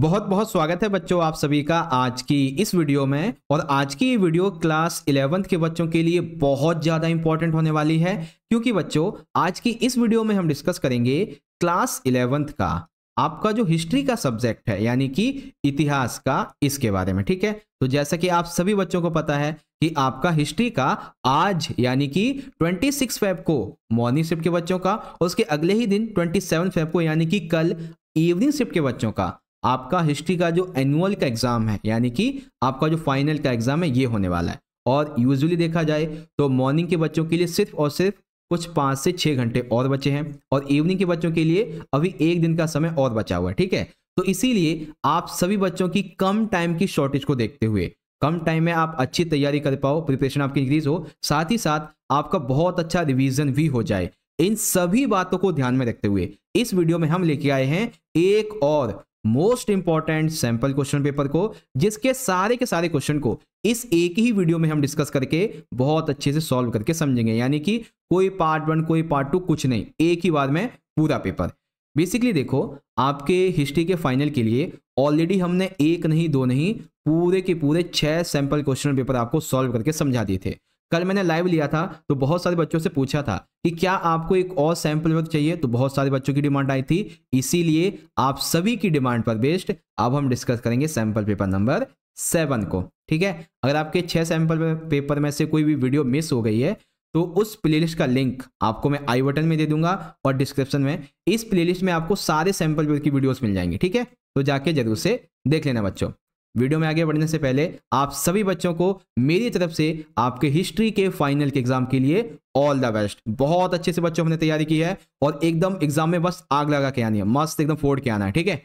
बहुत बहुत स्वागत है बच्चों आप सभी का आज की इस वीडियो में और आज की ये वीडियो क्लास इलेवंथ के बच्चों के लिए बहुत ज़्यादा इंपॉर्टेंट होने वाली है क्योंकि बच्चों आज की इस वीडियो में हम डिस्कस करेंगे क्लास इलेवंथ का आपका जो हिस्ट्री का सब्जेक्ट है यानी कि इतिहास का इसके बारे में ठीक है तो जैसा कि आप सभी बच्चों को पता है कि आपका हिस्ट्री का आज यानी कि 26 फेब को मॉर्निंग शिफ्ट के बच्चों का और उसके अगले ही दिन 27 फेब को यानी कि कल इवनिंग शिफ्ट के बच्चों का आपका हिस्ट्री का जो एनुअल का एग्ज़ाम है यानी कि आपका जो फाइनल का एग्ज़ाम है ये होने वाला है और यूजुअली देखा जाए तो मॉर्निंग के बच्चों के लिए सिर्फ और सिर्फ कुछ पाँच से छः घंटे और बचे हैं और इवनिंग के बच्चों के लिए अभी एक दिन का समय और बचा हुआ है ठीक है तो इसीलिए आप सभी बच्चों की कम टाइम की शॉर्टेज को देखते हुए कम टाइम में आप अच्छी तैयारी कर पाओ प्रिपरेशन आपकी इंक्रीज हो साथ ही साथ आपका बहुत अच्छा रिवीजन भी हो जाए इन सभी बातों को ध्यान में रखते हुए इस वीडियो में हम लेके आए हैं एक और most important sample question paper को जिसके सारे के सारे क्वेश्चन को इस एक ही वीडियो में हम डिस्कस करके बहुत अच्छे से सॉल्व करके समझेंगे यानी कि कोई पार्ट वन कोई पार्ट टू कुछ नहीं एक ही बार में पूरा पेपर बेसिकली देखो आपके हिस्ट्री के फाइनल के लिए ऑलरेडी हमने एक नहीं दो नहीं पूरे के पूरे छह सैंपल क्वेश्चन पेपर आपको सॉल्व करके समझा दिए थे कल मैंने लाइव लिया था तो बहुत सारे बच्चों से पूछा था कि क्या आपको एक और सैंपल वर्क चाहिए तो बहुत सारे बच्चों की डिमांड आई थी इसीलिए आप सभी की डिमांड पर बेस्ड अब हम डिस्कस करेंगे सैंपल पेपर नंबर सेवन को ठीक है अगर आपके छह सैंपल पेपर में से कोई भी वीडियो मिस हो गई है तो उस प्लेलिस्ट का लिंक आपको मैं आई बटन में दे दूंगा और डिस्क्रिप्शन में इस प्लेलिस्ट में आपको सारे सैंपल की वीडियोस मिल जाएंगे ठीक है तो जाके जरूर से देख लेना बच्चों वीडियो में आगे बढ़ने से पहले आप सभी बच्चों को मेरी तरफ से आपके हिस्ट्री के फाइनल के एग्जाम के लिए ऑल द बेस्ट बहुत अच्छे से बच्चों हमने तैयारी की है और एकदम एग्जाम में बस आग लगा के आनी है मस्त एकदम फोड़ के आना है ठीक है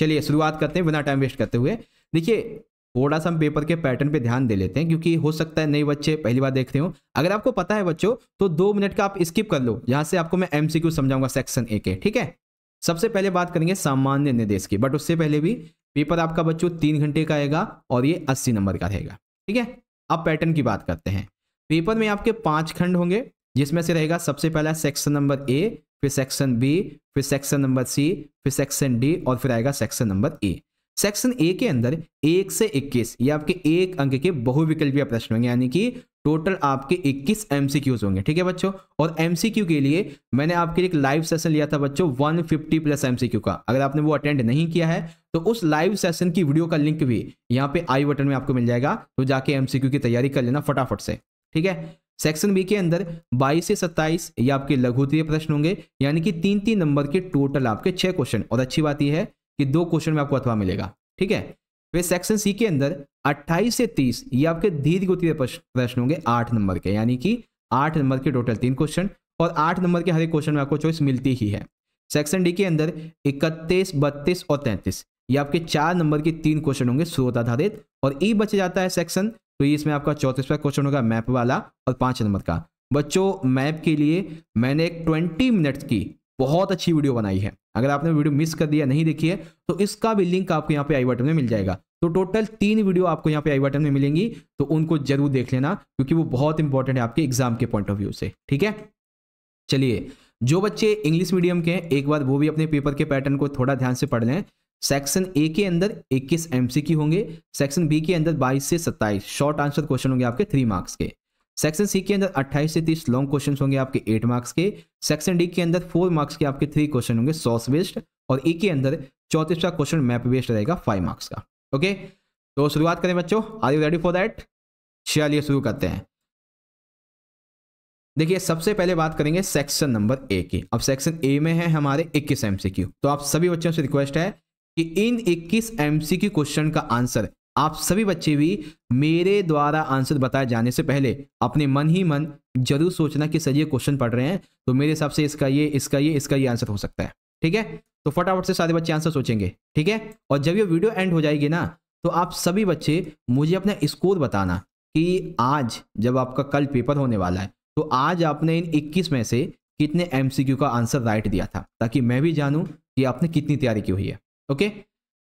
चलिए शुरुआत करते हैं बिना टाइम वेस्ट करते हुए देखिए थोड़ा सा हम पेपर के पैटर्न पे ध्यान दे लेते हैं क्योंकि हो सकता है नए बच्चे पहली बार देखते हो अगर आपको पता है बच्चों तो दो मिनट का आप स्किप कर लो यहाँ से आपको मैं एमसीक्यू समझाऊंगा सेक्शन ए के ठीक है सबसे पहले बात करेंगे सामान्य निर्देश की बट उससे पहले भी पेपर आपका बच्चों तीन घंटे का आएगा और ये अस्सी नंबर का रहेगा ठीक है अब पैटर्न की बात करते हैं पेपर में आपके पांच खंड होंगे जिसमें से रहेगा सबसे पहला सेक्शन नंबर ए फिर सेक्शन बी फिर सेक्शन नंबर सी फिर सेक्शन डी और फिर आएगा section number A section A के अंदर एक से इक्कीस ये आपके एक अंक के बहुविकल्पीय प्रश्न होंगे यानी कि टोटल आपके 21 एम होंगे ठीक है बच्चों और एमसीक्यू के लिए मैंने आपके लिए एक लाइव सेशन लिया था बच्चों 150 प्लस एमसीक्यू का अगर आपने वो अटेंड नहीं किया है तो उस लाइव सेशन की वीडियो का लिंक भी यहाँ पे आई बटन में आपको मिल जाएगा तो जाके एमसीक्यू की तैयारी कर लेना फटाफट से ठीक है सेक्शन बी के अंदर 22 से 27 ये आपके लघु प्रश्न होंगे यानी कि तीन तीन नंबर के टोटल आपके छह क्वेश्चन और अच्छी बात यह है कि दो क्वेश्चन में आपको अथवा मिलेगा ठीक है वे सेक्शन सी के अंदर 28 से 30 ये आपके दीर्घ गति प्रश्न होंगे आठ नंबर के यानी कि आठ नंबर के टोटल तीन क्वेश्चन और आठ नंबर के हर एक क्वेश्चन में आपको चॉइस मिलती ही है सेक्शन डी के अंदर इकतीस बत्तीस और तैंतीस ये आपके चार नंबर के तीन क्वेश्चन होंगे स्रोत आधारित और ई e बच जाता है सेक्शन तो ये इसमें आपका चौतीसवा क्वेश्चन होगा मैप वाला और पांच नंबर का बच्चों मैप के लिए मैंने एक ट्वेंटी मिनट की बहुत अच्छी वीडियो बनाई है अगर आपने वीडियो मिस कर दिया नहीं देखी है तो इसका भी लिंक आपको यहाँ पे आई बटन में मिल जाएगा तो टोटल तीन वीडियो आपको यहाँ पे आई बटन में मिलेंगी तो उनको जरूर देख लेना क्योंकि वो बहुत इंपॉर्टेंट है आपके एग्जाम के पॉइंट ऑफ व्यू से ठीक है चलिए जो बच्चे इंग्लिश मीडियम के हैं एक बार वो भी अपने पेपर के पैटर्न को थोड़ा ध्यान से पढ़ लें सेक्शन ए के अंदर 21 एमसीक्यू होंगे सेक्शन बी के अंदर 22 से 27 शॉर्ट आंसर क्वेश्चन होंगे आपके थ्री मार्क्स के सेक्शन सी के अंदर 28 से 30 लॉन्ग क्वेश्चन होंगे आपके 8 मार्क्स के सेक्शन डी के अंदर 4 मार्क्स के आपके 3 क्वेश्चन होंगे सॉस बेस्ड और ई e के अंदर चौतीसवा क्वेश्चन मैप बेस्ड रहेगा 5 मार्क्स का ओके तो शुरुआत करें बच्चों are you ready for that चलिए शुरू करते हैं देखिए सबसे पहले बात करेंगे सेक्शन नंबर ए की अब सेक्शन ए में है हमारे इक्कीस एमसीक्यू तो आप सभी बच्चों से रिक्वेस्ट है कि इन इक्कीस एमसीक्यू क्वेश्चन का आंसर आप सभी बच्चे भी मेरे द्वारा आंसर बताए जाने से पहले अपने मन ही मन जरूर सोचना कि सर ये क्वेश्चन पढ़ रहे हैं तो मेरे हिसाब से इसका ये इसका ये इसका ये आंसर हो सकता है ठीक है तो फटाफट से सारे बच्चे आंसर सोचेंगे ठीक है और जब ये वीडियो एंड हो जाएगी ना तो आप सभी बच्चे मुझे अपना स्कोर बताना कि आज जब आपका कल पेपर होने वाला है तो आज आपने इन 21 में से कितने एम का आंसर राइट दिया था ताकि मैं भी जानूं कि आपने कितनी तैयारी की हुई है ओके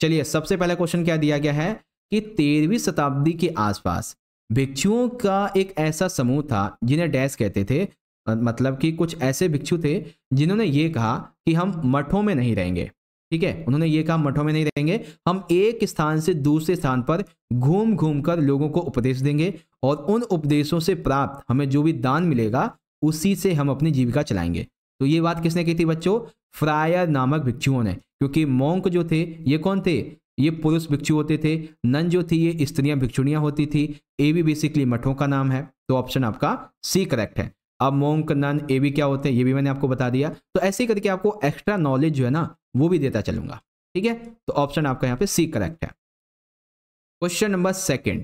चलिए सबसे पहला क्वेश्चन क्या दिया गया है कि तेरहवीं शताब्दी के आसपास भिक्षुओं का एक ऐसा समूह था जिन्हें डैश कहते थे मतलब कि कुछ ऐसे भिक्षु थे जिन्होंने ये कहा कि हम मठों में नहीं रहेंगे ठीक है उन्होंने ये कहा मठों में नहीं रहेंगे हम एक स्थान से दूसरे स्थान पर घूम घूम कर लोगों को उपदेश देंगे और उन उपदेशों से प्राप्त हमें जो भी दान मिलेगा उसी से हम अपनी जीविका चलाएंगे तो ये बात किसने की थी बच्चों फ्रायर नामक भिक्षुओं ने क्योंकि मोंक जो थे ये कौन थे ये पुरुष भिक्षु होते थे नन जो थी ये स्त्रियां भिक्षुणियां होती थी ए भी बेसिकली मठों का नाम है तो ऑप्शन आपका सी करेक्ट है अब मोंक नन ए भी क्या होते हैं ये भी मैंने आपको बता दिया तो ऐसे करके आपको एक्स्ट्रा नॉलेज जो है ना वो भी देता चलूंगा ठीक है तो ऑप्शन आपका यहाँ पे सी करेक्ट है क्वेश्चन नंबर सेकेंड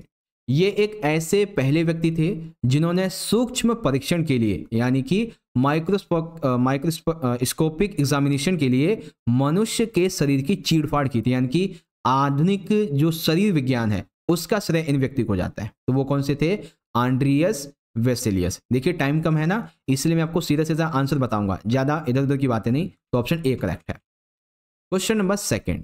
ये एक ऐसे पहले व्यक्ति थे जिन्होंने सूक्ष्म परीक्षण के लिए यानी कि माइक्रोस्कोपिक एग्जामिनेशन के लिए मनुष्य के शरीर की चीड़फाड़ की थी यानी कि आधुनिक जो शरीर विज्ञान है उसका श्रेय इन व्यक्ति को जाता है तो वो कौन से थे आंड्रियस वेसेलियस देखिए टाइम कम है ना इसलिए मैं आपको सीधा सीधा आंसर बताऊंगा ज्यादा इधर उधर की बातें नहीं तो ऑप्शन ए करेक्ट है क्वेश्चन नंबर सेकेंड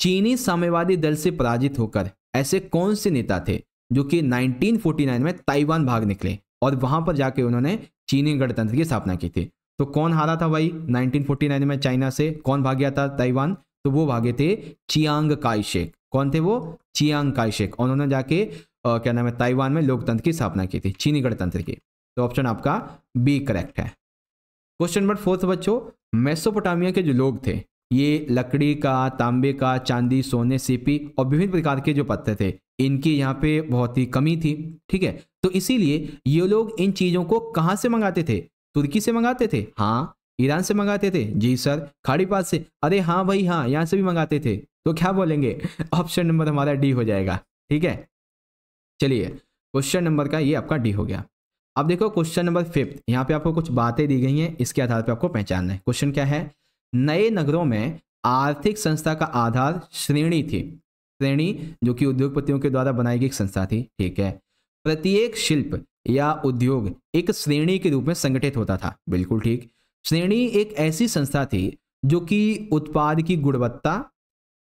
चीनी साम्यवादी दल से पराजित होकर ऐसे कौन से नेता थे जो कि 1949 में ताइवान भाग निकले और वहां पर जाके उन्होंने चीनी गणतंत्र की स्थापना की थी तो कौन हारा था भाई 1949 में चाइना से कौन भाग गया था ताइवान तो वो भागे थे चियांग काई कौन थे वो चियांग काई उन्होंने जाके आ, क्या नाम है ताइवान में लोकतंत्र की स्थापना की थी चीनी गणतंत्र की तो ऑप्शन आपका बी करेक्ट है क्वेश्चन नंबर फोर्थ बच्चों मेसोपोटामिया के जो लोग थे ये लकड़ी का तांबे का चांदी सोने सीपी और विभिन्न प्रकार के जो पत्थर थे इनकी यहाँ पे बहुत ही कमी थी ठीक है तो इसीलिए ये लोग इन चीज़ों को कहाँ से मंगाते थे तुर्की से मंगाते थे हाँ ईरान से मंगाते थे जी सर खाड़ी पास से अरे हाँ भाई हाँ यहाँ से भी मंगाते थे तो क्या बोलेंगे ऑप्शन नंबर हमारा डी हो जाएगा ठीक है चलिए क्वेश्चन नंबर का ये आपका डी हो गया अब देखो क्वेश्चन नंबर फिफ्थ यहाँ पे आपको कुछ बातें दी गई हैं इसके आधार पर आपको पहचानना है क्वेश्चन क्या है नए नगरों में आर्थिक संस्था का आधार श्रेणी थी श्रेणी जो कि उद्योगपतियों के द्वारा बनाई गई एक संस्था थी ठीक है प्रत्येक शिल्प या उद्योग एक श्रेणी के रूप में संगठित होता था बिल्कुल ठीक श्रेणी एक ऐसी संस्था थी जो कि उत्पाद की गुणवत्ता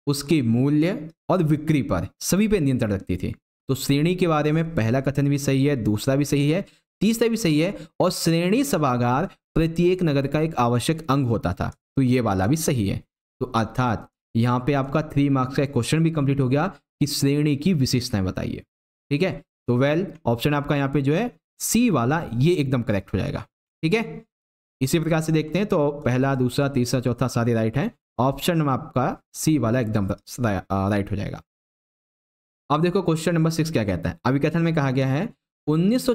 उसके मूल्य और बिक्री पर सभी पे नियंत्रण रखती थी तो श्रेणी के बारे में पहला कथन भी सही है दूसरा भी सही है तीसरा भी सही है और श्रेणी सभागार प्रत्येक नगर का एक आवश्यक अंग होता था तो ये वाला भी सही है तो अर्थात यहाँ पे आपका थ्री मार्क्स का क्वेश्चन भी कंप्लीट हो गया कि श्रेणी की विशेषताएं बताइए ठीक है तो वेल ऑप्शन आपका यहाँ पे जो है सी वाला ये एकदम करेक्ट हो जाएगा ठीक है इसी प्रकार से देखते हैं तो पहला दूसरा तीसरा चौथा सारे राइट है ऑप्शन में आपका सी वाला एकदम राइट हो जाएगा अब देखो क्वेश्चन नंबर सिक्स क्या कहता है अभी कथन में कहा गया है उन्नीस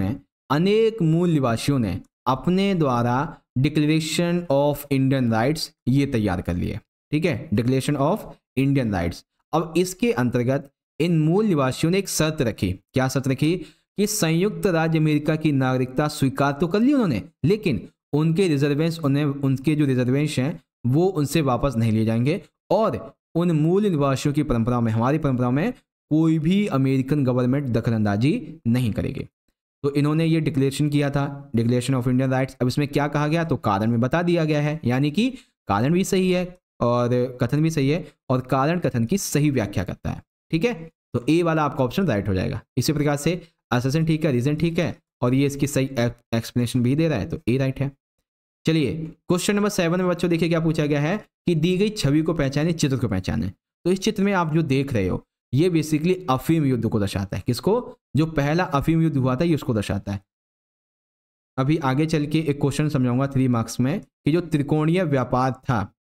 में अनेक मूल निवासियों ने अपने द्वारा डिक्लेरेशन ऑफ इंडियन राइट्स ये तैयार कर लिए ठीक है डिक्लेरेशन ऑफ इंडियन राइट्स अब इसके अंतर्गत इन मूल निवासियों ने एक शर्त रखी क्या शर्त रखी कि संयुक्त राज्य अमेरिका की नागरिकता स्वीकार तो कर ली उन्होंने लेकिन उनके रिजर्वेंस उन्हें उनके जो रिजर्वेंस हैं वो उनसे वापस नहीं लिए जाएंगे और उन मूल निवासियों की परंपराओं में हमारी परंपराओं में कोई भी अमेरिकन गवर्नमेंट दखलंदाजी नहीं करेगी तो इन्होंने ये डिक्लेरेशन किया था डिक्लेरेशन ऑफ इंडियन राइट्स अब इसमें क्या कहा गया तो कारण में बता दिया गया है यानी कि कारण भी सही है और कथन भी सही है और कारण कथन की सही व्याख्या करता है ठीक है तो ए वाला आपका ऑप्शन राइट हो जाएगा इसी प्रकार से असेसन ठीक है रीजन ठीक है और ये इसकी सही एक्सप्लेनेशन भी दे रहा है तो ए राइट है चलिए क्वेश्चन नंबर सेवन में बच्चों देखिए क्या पूछा गया है कि दी गई छवि को पहचाने चित्र को पहचाने तो इस चित्र में आप जो देख रहे हो ये बेसिकली अफीम युद्ध को दर्शाता है किसको जो पहला अफीम युद्ध हुआ था ये उसको दर्शाता है अभी आगे चल के एक क्वेश्चन समझाऊंगा थ्री मार्क्स में कि जो त्रिकोणीय व्यापार था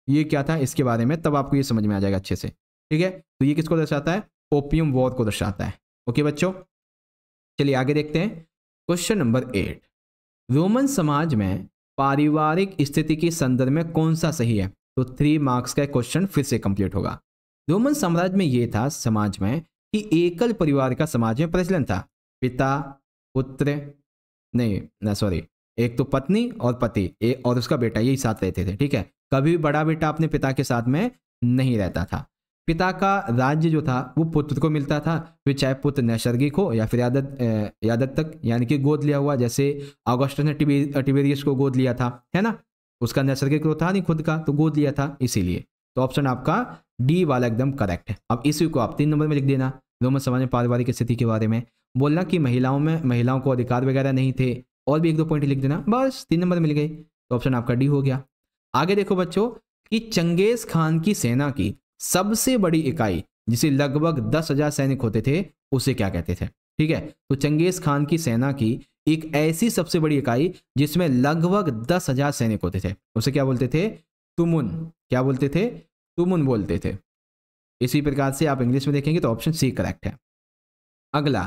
ये क्या था इसके बारे में तब आपको ये समझ में आ जाएगा अच्छे से ठीक है तो ये किसको दर्शाता है ओपियम वॉर को दर्शाता है ओके बच्चों चलिए आगे देखते हैं क्वेश्चन नंबर एट रोमन समाज में पारिवारिक स्थिति के संदर्भ में कौन सा सही है तो थ्री मार्क्स का क्वेश्चन फिर से कंप्लीट होगा रोमन साम्राज्य में यह था समाज में कि एकल परिवार का समाज में प्रचलन था पिता पुत्र नहीं सॉरी एक तो पत्नी और पति और उसका बेटा यही साथ रहते थे ठीक है कभी बड़ा बेटा अपने पिता के साथ में नहीं रहता था पिता का राज्य जो था वो पुत्र को मिलता था तो चाहे पुत्र नैसर्गिक हो या फिर यादत यादत तक यानी कि गोद लिया हुआ जैसे ऑगस्टस ने टिबेरियस को गोद लिया था है ना उसका नैसर्गिक था नहीं खुद का तो गोद लिया था इसीलिए तो ऑप्शन आपका डी वाला एकदम करेक्ट है अब इसी को आप तीन नंबर में लिख देना रोमन समाज में पारिवारिक स्थिति के बारे में बोलना कि महिलाओं में महिलाओं को अधिकार वगैरह नहीं थे और भी एक दो पॉइंट लिख देना बस तीन नंबर मिल गई तो ऑप्शन आपका डी हो गया आगे देखो बच्चों कि चंगेज खान की सेना की सबसे बड़ी इकाई जिसे लगभग दस हजार सैनिक होते थे उसे क्या कहते थे ठीक है तो चंगेज खान की सेना की एक ऐसी सबसे बड़ी इकाई जिसमें लगभग दस हजार सैनिक होते थे उसे क्या बोलते थे तुमुन क्या बोलते थे तुमुन बोलते थे इसी प्रकार से आप इंग्लिश में देखेंगे तो ऑप्शन सी करेक्ट है अगला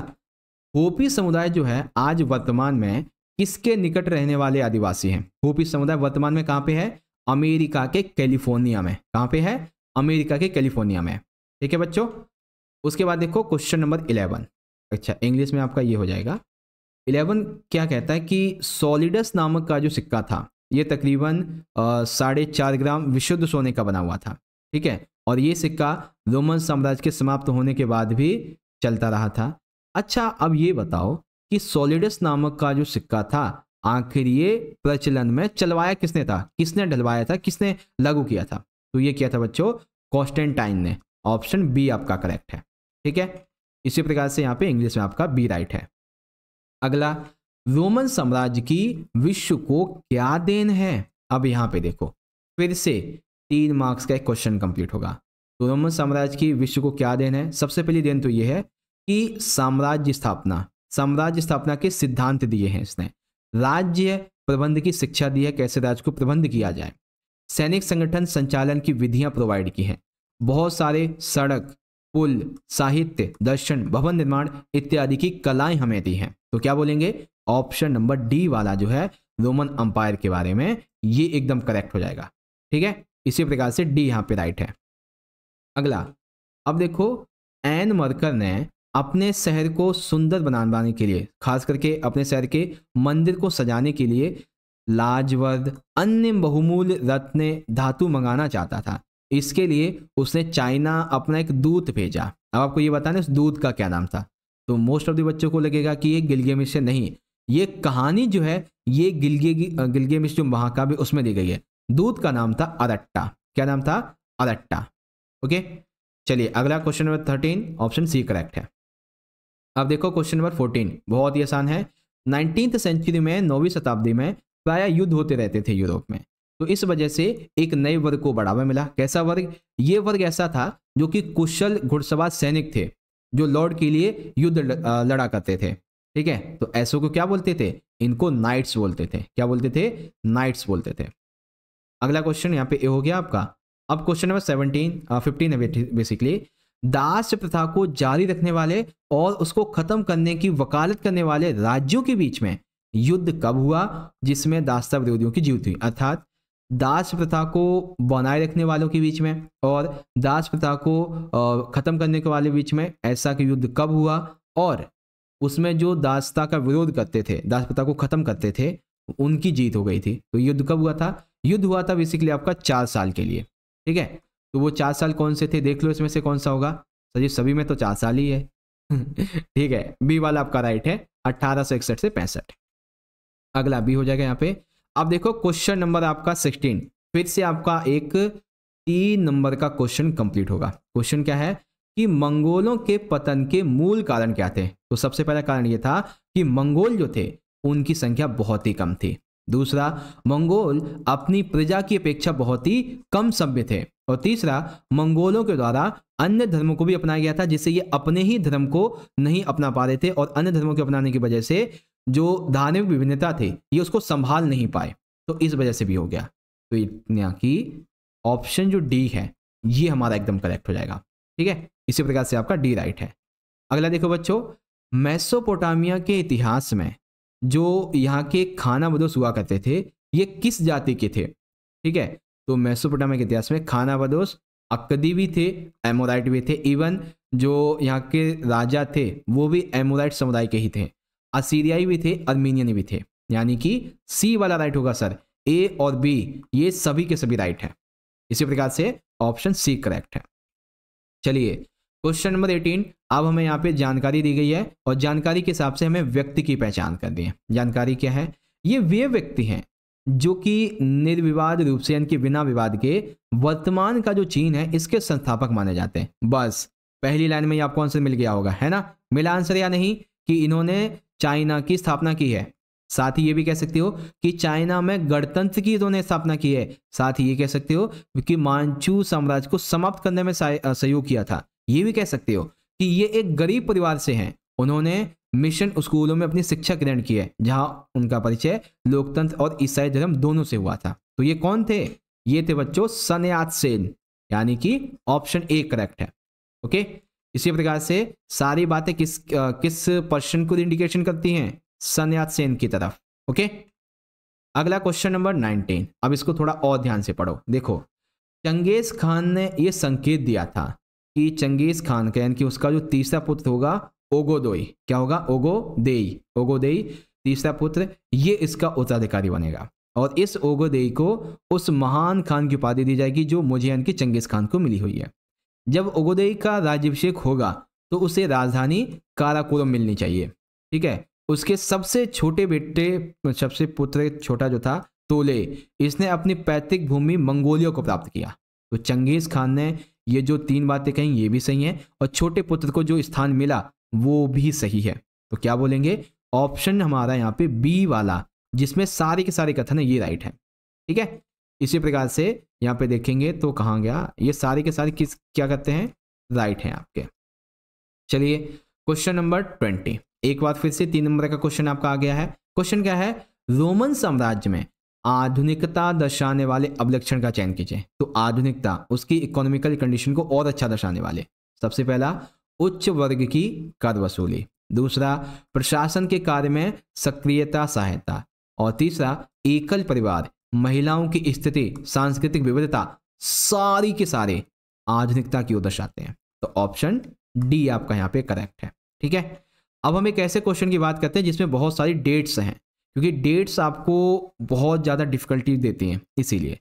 होपी समुदाय जो है आज वर्तमान में किसके निकट रहने वाले आदिवासी हैं होपी समुदाय वर्तमान में कहां पे है अमेरिका के कैलिफोर्निया में कहां पे है अमेरिका के कैलिफोर्निया में ठीक है बच्चों उसके बाद देखो क्वेश्चन नंबर इलेवन अच्छा इंग्लिश में आपका ये हो जाएगा इलेवन क्या कहता है कि सॉलिडस नामक का जो सिक्का था ये तकरीबन साढ़े चार ग्राम विशुद्ध सोने का बना हुआ था ठीक है और ये सिक्का रोमन साम्राज्य के समाप्त होने के बाद भी चलता रहा था अच्छा अब ये बताओ कि सॉलिडस नामक का जो सिक्का था आखिर ये प्रचलन में चलवाया किसने था किसने डलवाया था किसने लागू किया था तो ये किया था बच्चों कॉन्स्टेंटाइन ने ऑप्शन बी आपका करेक्ट है ठीक है इसी प्रकार से यहाँ पे इंग्लिश में आपका बी राइट है अगला रोमन साम्राज्य की विश्व को क्या देन है अब यहाँ पे देखो फिर से तीन मार्क्स का एक क्वेश्चन कंप्लीट होगा तो रोमन साम्राज्य की विश्व को क्या देन है सबसे पहली देन तो ये है कि साम्राज्य स्थापना साम्राज्य स्थापना के सिद्धांत दिए हैं इसने राज्य प्रबंध की शिक्षा दी है कैसे राज्य को प्रबंध किया जाए सैनिक संगठन संचालन की विधियां प्रोवाइड की हैं बहुत सारे सड़क पुल साहित्य दर्शन भवन निर्माण इत्यादि की कलाएं हमें दी हैं तो क्या बोलेंगे ऑप्शन नंबर डी वाला जो है रोमन अंपायर के बारे में ये एकदम करेक्ट हो जाएगा ठीक है इसी प्रकार से डी यहाँ पे राइट है अगला अब देखो एन मरकर ने अपने शहर को सुंदर बनाने के लिए खास करके अपने शहर के मंदिर को सजाने के लिए लाजवर्द अन्य बहुमूल्य रत्न धातु मंगाना चाहता था इसके लिए उसने चाइना अपना एक दूत भेजा अब आपको ये बताने उस दूत का क्या नाम था तो मोस्ट ऑफ द बच्चों को लगेगा कि ये गिलगेमिश से नहीं ये कहानी जो है ये गिलगे गिलगेमिश जो महाकाव्य उसमें दी गई है दूत का नाम था अरट्टा क्या नाम था अरट्टा ओके चलिए अगला question number thirteen option C correct है अब देखो क्वेश्चन नंबर फोर्टीन बहुत ही आसान है नाइनटीन सेंचुरी में नौवीं शताब्दी में प्राय युद्ध होते रहते थे यूरोप में तो इस वजह से एक नए वर्ग को बढ़ावा मिला कैसा वर्ग ये वर्ग ऐसा था जो कि कुशल घुड़सवार सैनिक थे जो लॉर्ड के लिए युद्ध लड़ा करते थे ठीक है तो ऐसों को क्या बोलते थे इनको नाइट्स बोलते थे क्या बोलते थे नाइट्स बोलते थे अगला क्वेश्चन यहाँ पे हो गया आपका अब क्वेश्चन नंबर सेवनटीन फिफ्टीन है बेसिकली दास प्रथा को जारी रखने वाले और उसको खत्म करने की वकालत करने वाले राज्यों के बीच में युद्ध कब हुआ जिसमें दासता विरोधियों की जीत हुई अर्थात दास प्रथा को बनाए रखने वालों के बीच में और दास प्रथा को ख़त्म करने के वाले बीच में ऐसा कि युद्ध कब हुआ और उसमें जो दासता का विरोध करते थे दास प्रथा को ख़त्म करते थे उनकी जीत हो गई थी तो युद्ध कब हुआ था युद्ध हुआ था बेसिकली आपका चार साल के लिए ठीक है तो वो चार साल कौन से थे देख लो इसमें से कौन सा होगा सर सभी में तो चार साल ही है ठीक है बी वाला आपका राइट है अट्ठारह से पैंसठ अगला बी हो जाएगा यहाँ पे अब देखो क्वेश्चन नंबर आपका सिक्सटीन फिर से आपका एक तीन नंबर का क्वेश्चन कंप्लीट होगा क्वेश्चन क्या है कि मंगोलों के पतन के मूल कारण क्या थे तो सबसे पहला कारण ये था कि मंगोल जो थे उनकी संख्या बहुत ही कम थी दूसरा मंगोल अपनी प्रजा की अपेक्षा बहुत ही कम सभ्य थे और तीसरा मंगोलों के द्वारा अन्य धर्मों को भी अपनाया गया था जिससे ये अपने ही धर्म को नहीं अपना पा रहे थे और अन्य धर्मों के अपनाने की वजह से जो धार्मिक विभिन्नता थे ये उसको संभाल नहीं पाए तो इस वजह से भी हो गया तो यहाँ की ऑप्शन जो डी है ये हमारा एकदम करेक्ट हो जाएगा ठीक है इसी प्रकार से आपका डी राइट है अगला देखो बच्चों मैसोपोटामिया के इतिहास में जो यहाँ के खाना बदोश हुआ करते थे ये किस जाति के थे ठीक है तो मैसोपोटामिया के इतिहास में खाना बदोश अक्दी भी थे एमोराइट भी थे इवन जो यहाँ के राजा थे वो भी एमोराइट समुदाय के ही थे असीरियाई भी थे अर्मीनियन भी थे यानी कि सी वाला राइट होगा सर ए और बी ये सभी के सभी राइट है इसी प्रकार से ऑप्शन सी करेक्ट है चलिए क्वेश्चन नंबर एटीन अब हमें यहाँ पे जानकारी दी गई है और जानकारी के हिसाब से हमें व्यक्ति की पहचान करनी है जानकारी क्या है ये वे व्यक्ति हैं जो कि निर्विवाद रूप से यानी कि बिना विवाद के वर्तमान का जो चीन है इसके संस्थापक माने जाते हैं बस पहली लाइन में ये आपको आंसर मिल गया होगा है ना मिला आंसर या नहीं कि इन्होंने चाइना की स्थापना की है साथ ही ये भी कह सकते हो कि चाइना में गणतंत्र की इन्होंने स्थापना की है साथ ही ये कह सकते हो कि मानचू साम्राज्य को समाप्त करने में सहयोग किया था ये भी कह सकते हो कि ये एक गरीब परिवार से हैं उन्होंने मिशन स्कूलों में अपनी शिक्षा ग्रहण की है जहां उनका परिचय लोकतंत्र और ईसाई धर्म दोनों से हुआ था तो ये कौन थे ये थे बच्चों सनयात सेन यानी कि ऑप्शन ए करेक्ट है ओके इसी प्रकार से सारी बातें किस आ, किस पर्सन को इंडिकेशन करती हैं सन्यात सेन की तरफ ओके अगला क्वेश्चन नंबर नाइनटीन अब इसको थोड़ा और ध्यान से पढ़ो देखो चंगेज खान ने यह संकेत दिया था कि चंगेज खान का यानी कि उसका जो तीसरा पुत्र होगा ओगोदोई क्या होगा ओगोदेई ओगोदेई तीसरा पुत्र ये इसका उत्तराधिकारी बनेगा और इस ओगोदेई को उस महान खान की उपाधि दी जाएगी जो मुझे यानी कि चंगेज खान को मिली हुई है जब उगोदई का राज्यभिषेक होगा तो उसे राजधानी काराकोरम मिलनी चाहिए ठीक है उसके सबसे छोटे बेटे सबसे पुत्र छोटा जो था तोले इसने अपनी पैतृक भूमि मंगोलिया को प्राप्त किया तो चंगेज खान ने ये जो तीन बातें कही ये भी सही हैं और छोटे पुत्र को जो स्थान मिला वो भी सही है तो क्या बोलेंगे ऑप्शन हमारा यहाँ पे बी वाला जिसमें सारे के सारे कथन है ये राइट है ठीक है इसी प्रकार से यहाँ पे देखेंगे तो कहाँ गया ये सारे के सारे किस क्या करते हैं राइट हैं आपके चलिए क्वेश्चन नंबर ट्वेंटी एक बार फिर से तीन नंबर का क्वेश्चन आपका आ गया है क्वेश्चन क्या है रोमन साम्राज्य में आधुनिकता दर्शाने वाले अवलक्षण का चयन कीजिए तो आधुनिकता उसकी इकोनॉमिकल कंडीशन को और अच्छा दर्शाने वाले सबसे पहला उच्च वर्ग की कर वसूली दूसरा प्रशासन के कार्य में सक्रियता सहायता और तीसरा एकल परिवार महिलाओं की स्थिति सांस्कृतिक विविधता सारी के सारे आधुनिकता की ओर दर्शाते हैं तो ऑप्शन डी आपका यहाँ पे करेक्ट है ठीक है अब हम एक ऐसे क्वेश्चन की बात करते हैं जिसमें बहुत सारी डेट्स हैं क्योंकि डेट्स आपको बहुत ज़्यादा डिफिकल्टी देती हैं इसीलिए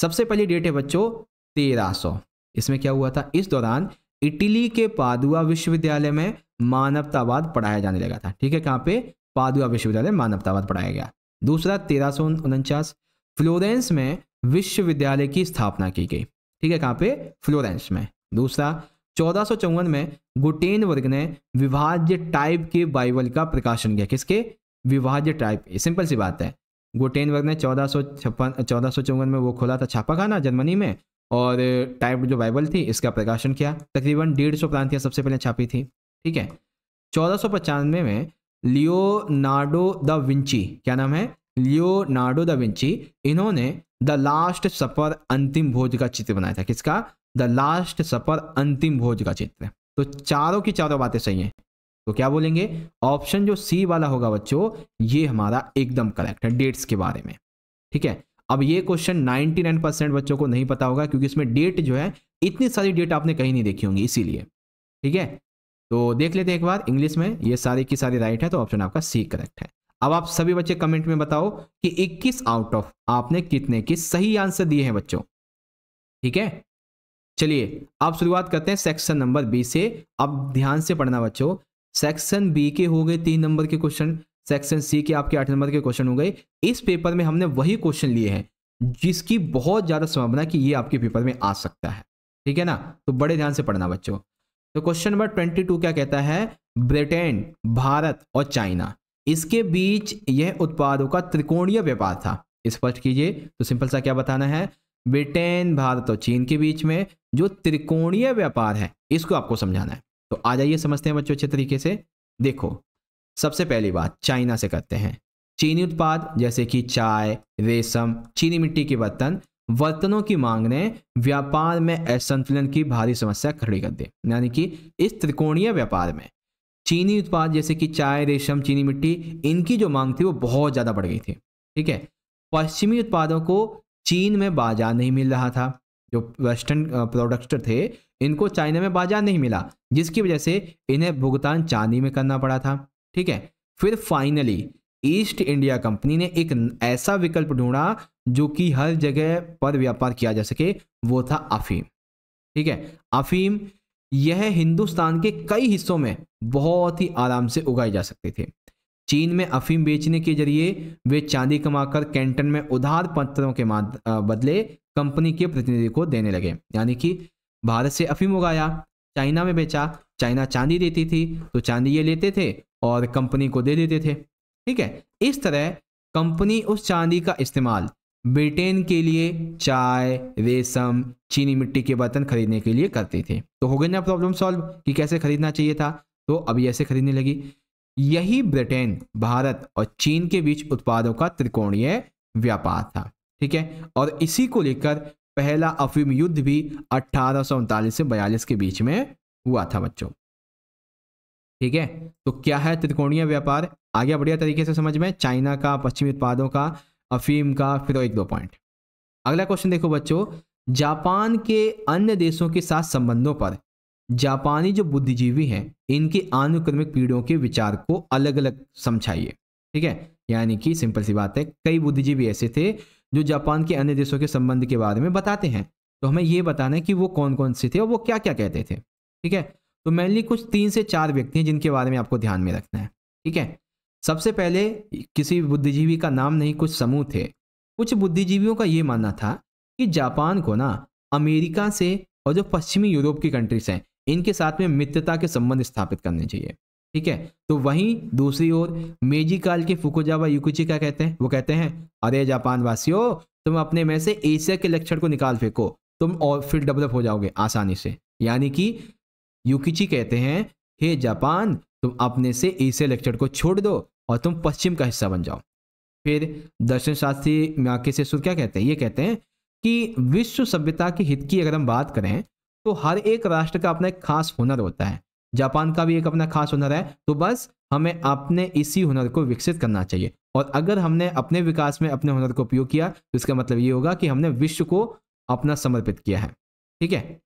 सबसे पहली डेट है बच्चों तेरह इसमें क्या हुआ था इस दौरान इटली के पादुआ विश्वविद्यालय में मानवतावाद पढ़ाया जाने लगा था ठीक है कहाँ पे पादुआ विश्वविद्यालय मानवतावाद पढ़ाया गया दूसरा तेरह सौ उनचास फ्लोरेंस में विश्वविद्यालय की स्थापना की गई ठीक है कहाँ पे फ्लोरेंस में दूसरा चौदह में गुटेन वर्ग ने विभाज्य टाइप के बाइबल का प्रकाशन किया किसके विभाज्य टाइप सिंपल सी बात है गुटेन वर्ग ने चौदह सौ छप्पन चौदह सौ चौवन में वो खोला था छापाखाना जर्मनी में और टाइप जो बाइबल थी इसका प्रकाशन किया तकरीबन डेढ़ सौ प्रांतियाँ सबसे पहले छापी थी ठीक है चौदह सौ पचानवे में लियोनार्डो द विंची क्या नाम है लियोनार्डो द विंची इन्होंने द लास्ट सफर अंतिम भोज का चित्र बनाया था किसका द लास्ट सफर अंतिम भोज का चित्र तो चारों की चारों बातें सही हैं तो क्या बोलेंगे ऑप्शन जो सी वाला होगा बच्चों ये हमारा एकदम करेक्ट है डेट्स के बारे में ठीक है अब ये क्वेश्चन 99 परसेंट बच्चों को नहीं पता होगा क्योंकि इसमें डेट जो है इतनी सारी डेट आपने कहीं नहीं देखी होंगी इसीलिए ठीक है तो देख लेते हैं एक बार इंग्लिश में ये सारी की सारी राइट है तो ऑप्शन आपका सी करेक्ट है अब आप सभी बच्चे कमेंट में बताओ कि 21 आउट ऑफ आपने कितने के सही आंसर दिए हैं बच्चों ठीक है चलिए आप शुरुआत करते हैं सेक्शन नंबर बी से अब ध्यान से पढ़ना बच्चों सेक्शन बी के हो गए तीन नंबर के क्वेश्चन सेक्शन सी के आपके आठ नंबर के क्वेश्चन हो गए इस पेपर में हमने वही क्वेश्चन लिए हैं जिसकी बहुत ज़्यादा संभावना कि ये आपके पेपर में आ सकता है ठीक है ना तो बड़े ध्यान से पढ़ना बच्चों तो क्वेश्चन नंबर ट्वेंटी टू क्या कहता है ब्रिटेन भारत और चाइना इसके बीच यह उत्पादों का त्रिकोणीय व्यापार था स्पष्ट कीजिए तो सिंपल सा क्या बताना है ब्रिटेन भारत और चीन के बीच में जो त्रिकोणीय व्यापार है इसको आपको समझाना है तो आ जाइए समझते हैं बच्चों अच्छे तरीके से देखो सबसे पहली बात चाइना से करते हैं चीनी उत्पाद जैसे कि चाय रेशम चीनी मिट्टी के बर्तन बर्तनों की मांग ने व्यापार में असंतुलन की भारी समस्या खड़ी कर दी यानी कि इस त्रिकोणीय व्यापार में चीनी उत्पाद जैसे कि चाय रेशम चीनी मिट्टी इनकी जो मांग थी वो बहुत ज़्यादा बढ़ गई थी ठीक है पश्चिमी उत्पादों को चीन में बाजार नहीं मिल रहा था जो वेस्टर्न प्रोडक्टर थे इनको चाइना में बाजार नहीं मिला जिसकी वजह से इन्हें भुगतान चांदी में करना पड़ा था ठीक है फिर फाइनली ईस्ट इंडिया कंपनी ने एक ऐसा विकल्प ढूंढा जो कि हर जगह पर व्यापार किया जा सके वो था अफीम ठीक है अफीम यह हिंदुस्तान के कई हिस्सों में बहुत ही आराम से उगाई जा सकती थे चीन में अफीम बेचने के जरिए वे चांदी कमाकर कैंटन में उधार पत्रों के बदले कंपनी के प्रतिनिधि को देने लगे यानी कि भारत से अफीम उगाया चाइना में बेचा चाइना चांदी देती थी तो चांदी ये लेते थे और कंपनी को दे देते थे ठीक है इस तरह कंपनी उस चांदी का इस्तेमाल ब्रिटेन के लिए चाय रेशम चीनी मिट्टी के बर्तन खरीदने के लिए करते थे तो हो गई ना प्रॉब्लम सॉल्व कि कैसे खरीदना चाहिए था तो अभी ऐसे खरीदने लगी यही ब्रिटेन भारत और चीन के बीच उत्पादों का त्रिकोणीय व्यापार था ठीक है और इसी को लेकर पहला अफीम युद्ध भी अट्ठारह से बयालीस के बीच में हुआ था बच्चों ठीक है तो क्या है त्रिकोणीय व्यापार आगे बढ़िया तरीके से समझ में चाइना का पश्चिमी उत्पादों का अफीम का फिर एक दो पॉइंट अगला क्वेश्चन देखो बच्चों जापान के अन्य देशों के साथ संबंधों पर जापानी जो बुद्धिजीवी हैं इनके आनुक्रमिक पीढ़ियों के विचार को अलग अलग समझाइए ठीक है यानी कि सिंपल सी बात है कई बुद्धिजीवी ऐसे थे जो जापान के अन्य देशों के संबंध के बारे में बताते हैं तो हमें यह बताना है कि वो कौन कौन से थे और वो क्या क्या कहते थे ठीक है तो मेनली कुछ तीन से चार व्यक्ति हैं जिनके बारे में आपको ध्यान में रखना है ठीक है सबसे पहले किसी बुद्धिजीवी का नाम नहीं कुछ समूह थे कुछ बुद्धिजीवियों का ये मानना था कि जापान को ना अमेरिका से और जो पश्चिमी यूरोप की कंट्रीज हैं इनके साथ में मित्रता के संबंध स्थापित करने चाहिए ठीक है तो वहीं दूसरी ओर मेजी काल के फुकोजावा युकुची क्या कहते हैं वो कहते हैं अरे जापान वासियों तुम अपने में से एशिया के लक्षण को निकाल फेंको तुम और फिर डेवलप हो जाओगे आसानी से यानी कि युकिची कहते हैं हे जापान तुम अपने से ईसे लेक्चर को छोड़ दो और तुम पश्चिम का हिस्सा बन जाओ फिर दर्शन शास्त्री म्याके से सुर क्या कहते हैं ये कहते हैं कि विश्व सभ्यता के हित की अगर हम बात करें तो हर एक राष्ट्र का अपना एक खास हुनर होता है जापान का भी एक अपना खास हुनर है तो बस हमें अपने इसी हुनर को विकसित करना चाहिए और अगर हमने अपने विकास में अपने हुनर को उपयोग किया तो इसका मतलब ये होगा कि हमने विश्व को अपना समर्पित किया है ठीक है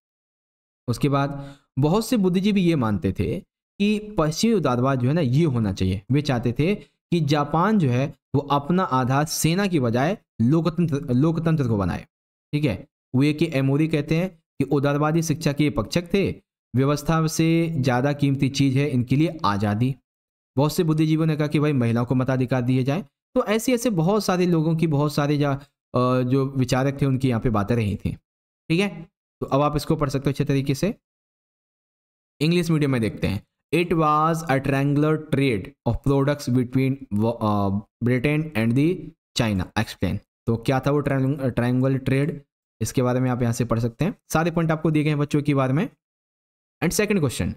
उसके बाद बहुत से बुद्धिजीवी ये मानते थे कि पश्चिमी उदारवाद जो है ना ये होना चाहिए वे चाहते थे कि जापान जो है वो अपना आधार सेना की बजाय लोकतंत्र लोकतंत्र को बनाए ठीक है वे के एमोरी कहते हैं कि उदारवादी शिक्षा के पक्षक थे व्यवस्था से ज़्यादा कीमती चीज़ है इनके लिए आज़ादी बहुत से बुद्धिजीवियों ने कहा कि भाई महिलाओं को मताधिकार दिए जाए तो ऐसे ऐसे बहुत सारे लोगों की बहुत सारे जा, जो विचारक थे उनकी यहाँ पे बातें रही थी ठीक है तो अब आप इसको पढ़ सकते हो अच्छे तरीके से इंग्लिश मीडियम में देखते हैं it was a triangular trade of products between Britain and the China explain तो क्या था वो ट्रैंगुलर ट्रेड uh, इसके बारे में आप यहाँ से पढ़ सकते हैं सारे पॉइंट आपको दिए गए हैं बच्चों के बारे में एंड सेकेंड क्वेश्चन